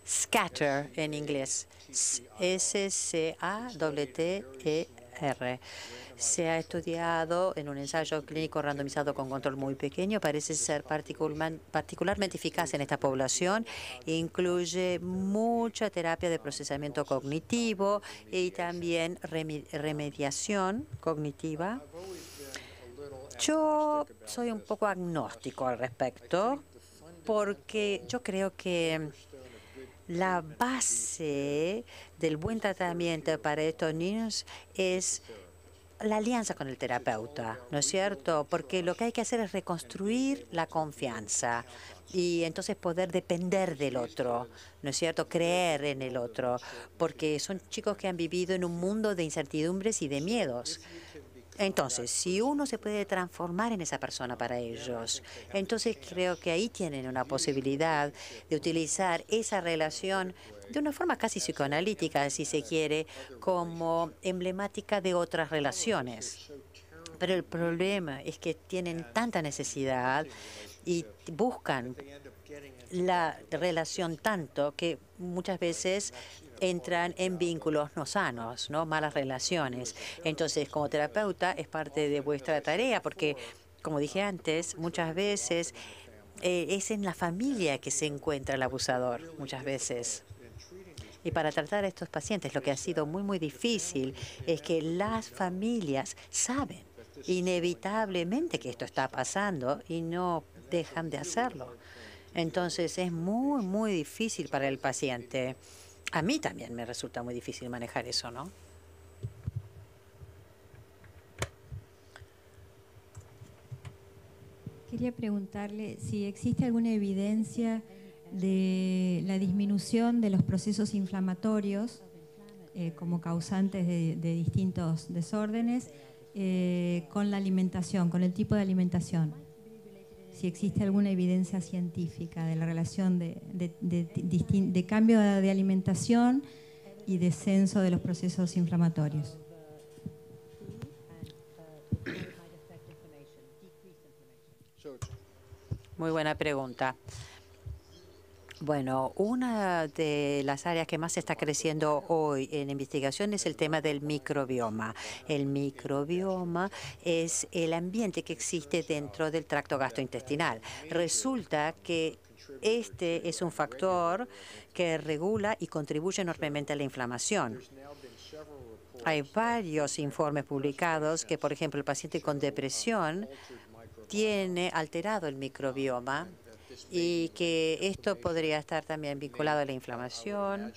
Scatter en inglés, s c a t e R. Se ha estudiado en un ensayo clínico randomizado con control muy pequeño, parece ser particularmente eficaz en esta población, incluye mucha terapia de procesamiento cognitivo y también remediación cognitiva. Yo soy un poco agnóstico al respecto porque yo creo que la base del buen tratamiento para estos niños es la alianza con el terapeuta, ¿no es cierto? Porque lo que hay que hacer es reconstruir la confianza y entonces poder depender del otro, ¿no es cierto? Creer en el otro, porque son chicos que han vivido en un mundo de incertidumbres y de miedos. Entonces, si uno se puede transformar en esa persona para ellos, entonces creo que ahí tienen una posibilidad de utilizar esa relación de una forma casi psicoanalítica, si se quiere, como emblemática de otras relaciones. Pero el problema es que tienen tanta necesidad y buscan la relación tanto que muchas veces entran en vínculos no sanos, ¿no? malas relaciones. Entonces, como terapeuta, es parte de vuestra tarea, porque, como dije antes, muchas veces eh, es en la familia que se encuentra el abusador, muchas veces. Y para tratar a estos pacientes, lo que ha sido muy, muy difícil es que las familias saben inevitablemente que esto está pasando y no dejan de hacerlo. Entonces es muy, muy difícil para el paciente. A mí también me resulta muy difícil manejar eso, ¿no? Quería preguntarle si existe alguna evidencia de la disminución de los procesos inflamatorios eh, como causantes de, distintos desórdenes eh, con la alimentación, con el tipo de alimentación si existe alguna evidencia científica de la relación de, cambio de alimentación y descenso de los procesos inflamatorios. Muy buena pregunta. Bueno, una de las áreas que más está creciendo hoy en investigación es el tema del microbioma. El microbioma es el ambiente que existe dentro del tracto gastrointestinal. Resulta que este es un factor que regula y contribuye enormemente a la inflamación. Hay varios informes publicados que, por ejemplo, el paciente con depresión tiene alterado el microbioma y que esto podría estar también vinculado a la inflamación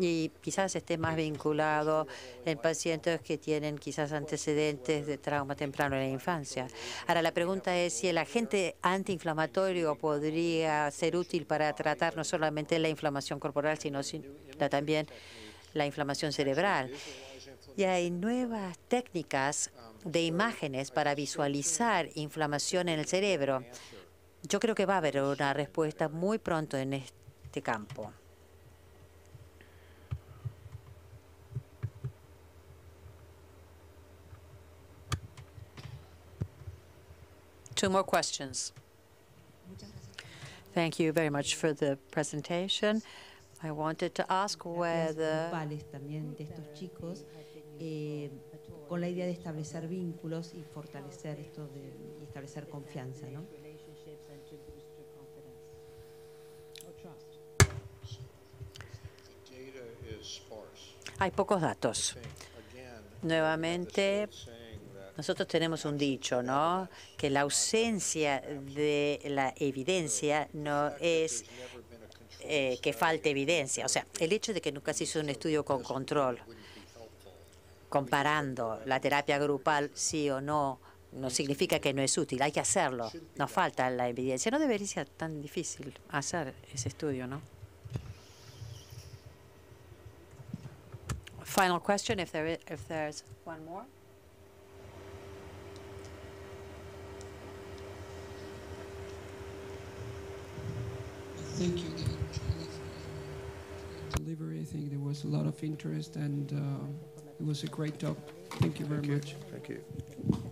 y quizás esté más vinculado en pacientes que tienen quizás antecedentes de trauma temprano en la infancia. Ahora, la pregunta es si el agente antiinflamatorio podría ser útil para tratar no solamente la inflamación corporal, sino también la inflamación cerebral. Y hay nuevas técnicas de imágenes para visualizar inflamación en el cerebro. Yo creo que va a haber una respuesta muy pronto en este campo. Two more questions. Thank you very much for the presentation. I wanted to ask whether eh, con la idea de establecer vínculos y fortalecer esto de, y establecer confianza, ¿no? Hay pocos datos. Nuevamente, nosotros tenemos un dicho, ¿no? Que la ausencia de la evidencia no es eh, que falte evidencia. O sea, el hecho de que nunca se hizo un estudio con control, comparando la terapia grupal sí o no, no significa que no es útil. Hay que hacerlo. Nos falta la evidencia. No debería ser tan difícil hacer ese estudio, ¿no? final question, if there is, if there's one more. Thank you again, for delivery. I think there was a lot of interest, and uh, it was a great talk. Thank you very Thank you. much. Thank you.